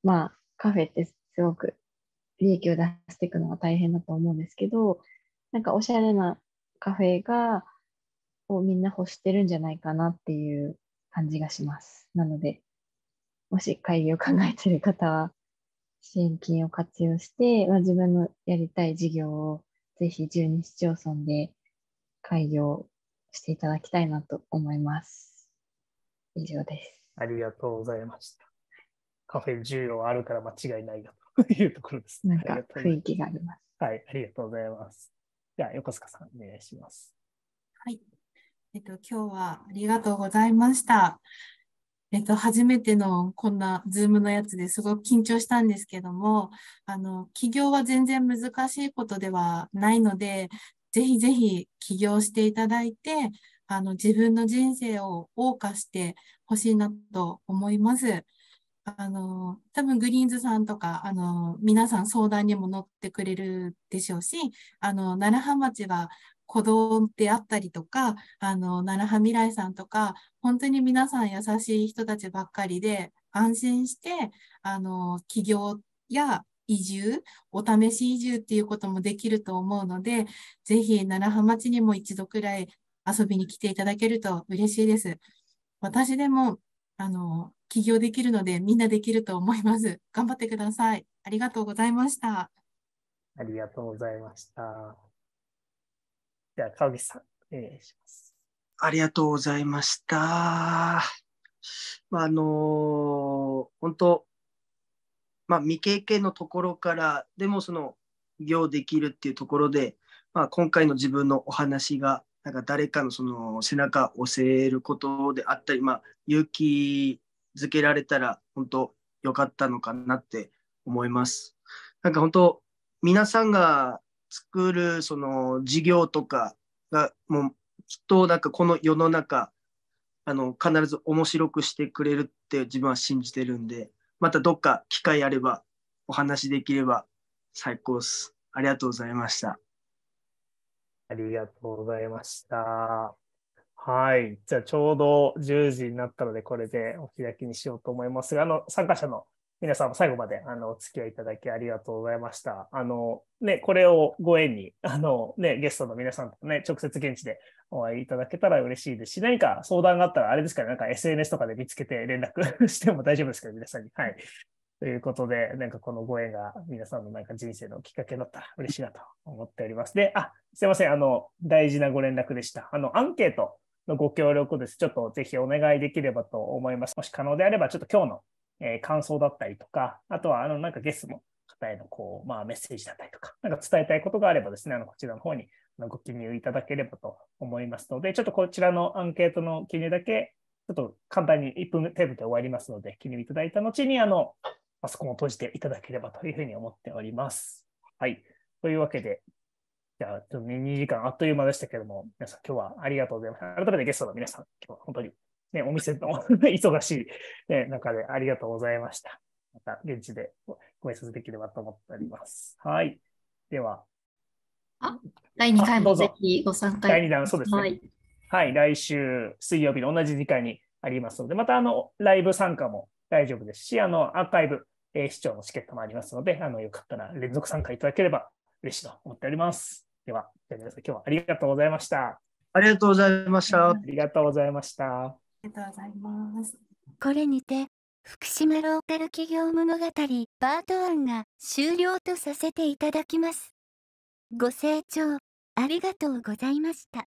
Speaker 2: まあ、カフェってすごく利益を出していくのは大変だと思うんですけどなんかおしゃれなカフェがをみんな欲してるんじゃないかなっていう感じがしますなのでもし会議を考えてる方は支援金を活用して、まあ、自分のやりたい事業をぜひ12市町村で開業していただきたいなと思います。以上です。
Speaker 1: ありがとうございました。カフェ需要あるから間違いないなというところです。なんか雰囲気があります。はい、ありがとうございます。じゃあ、横須賀さん、お
Speaker 3: 願いします。はい。えっと、今日はありがとうございました。えっと、初めてのこんな Zoom のやつですごく緊張したんですけども、あの、起業は全然難しいことではないので、ぜひぜひ起業していただいて、あの、自分の人生を謳歌してほしいなと思います。あの多分グリーンズさんとかあの皆さん相談にも乗ってくれるでしょうしあの楢葉町は鼓動であったりとかあの楢葉未来さんとか本当に皆さん優しい人たちばっかりで安心してあの起業や移住お試し移住っていうこともできると思うのでぜひ楢葉町にも一度くらい遊びに来ていただけると嬉しいです。私でもあの起業できるので、みんなできると思います。頑張ってください。ありがとうございました。
Speaker 1: ありがとうございました。じゃあ、川口さん、お願いします。
Speaker 4: ありがとうございました。まあ、あの本当、まあ、未経験のところから、でもその、業できるっていうところで、まあ、今回の自分のお話が、なんか誰かのその背中を押せることであったり、まあ、勇気続けられたら本当良かったのかなって思います。なんか本当皆さんが作るその事業とかがもうきっとなんかこの世の中あの必ず面白くしてくれるって自分は信じてるんでまたどっか機会あればお話
Speaker 1: できれば最高っす。ありがとうございました。ありがとうございました。はい。じゃあ、ちょうど10時になったので、これでお開きにしようと思いますが、あの、参加者の皆さんも最後まであのお付き合いいただきありがとうございました。あの、ね、これをご縁に、*laughs* あの、ね、ゲストの皆さんとね、直接現地でお会いいただけたら嬉しいですし、何か相談があったら、あれですかね、なんか SNS とかで見つけて連絡 *laughs* しても大丈夫ですけど、皆さんに。はい。ということで、なんかこのご縁が皆さんのなんか人生のきっかけだったら嬉しいなと思っております。で、あ、すいません。あの、大事なご連絡でした。あの、アンケートのご協力です、ちょっとぜひお願いできればと思います。もし可能であれば、ちょっと今日の、えー、感想だったりとか、あとはあのなんかゲストの方へのこう、まあ、メッセージだったりとか、なんか伝えたいことがあればですね、あのこちらの方にご記入いただければと思いますので、ちょっとこちらのアンケートの記入だけ、ちょっと簡単に1分程度で終わりますので、記入いただいた後に、あの、パソコンを閉じていただければというふうに思っております。はい。というわけで、じゃあ、ちょっと2時間あっという間でしたけども、皆さん今日はありがとうございました。改めてゲストの皆さん、今日は本当に、ね、お店の *laughs* 忙しい、ね、中でありがとうございました。また現地でご挨拶できればと思っております。はい。では。
Speaker 3: あ、第2回もぜひ
Speaker 2: ご参加第2弾、そうですね。はい、
Speaker 1: はい、来週水曜日の同じ時間にありますので、またあの、ライブ参加も大丈夫ですし、あの、アーカイブ、え視聴のチケットもありますので、あの、よかったら連続参加いただければ嬉しいと思っております。では、皆さん今日はありがとうございました。ありがとうございました。ありがとうございました。あ
Speaker 3: りがとうございます。これにて、福島ローカル企業物語パート1が終了とさせていただきます。ご清聴ありがとうご
Speaker 4: ざいました。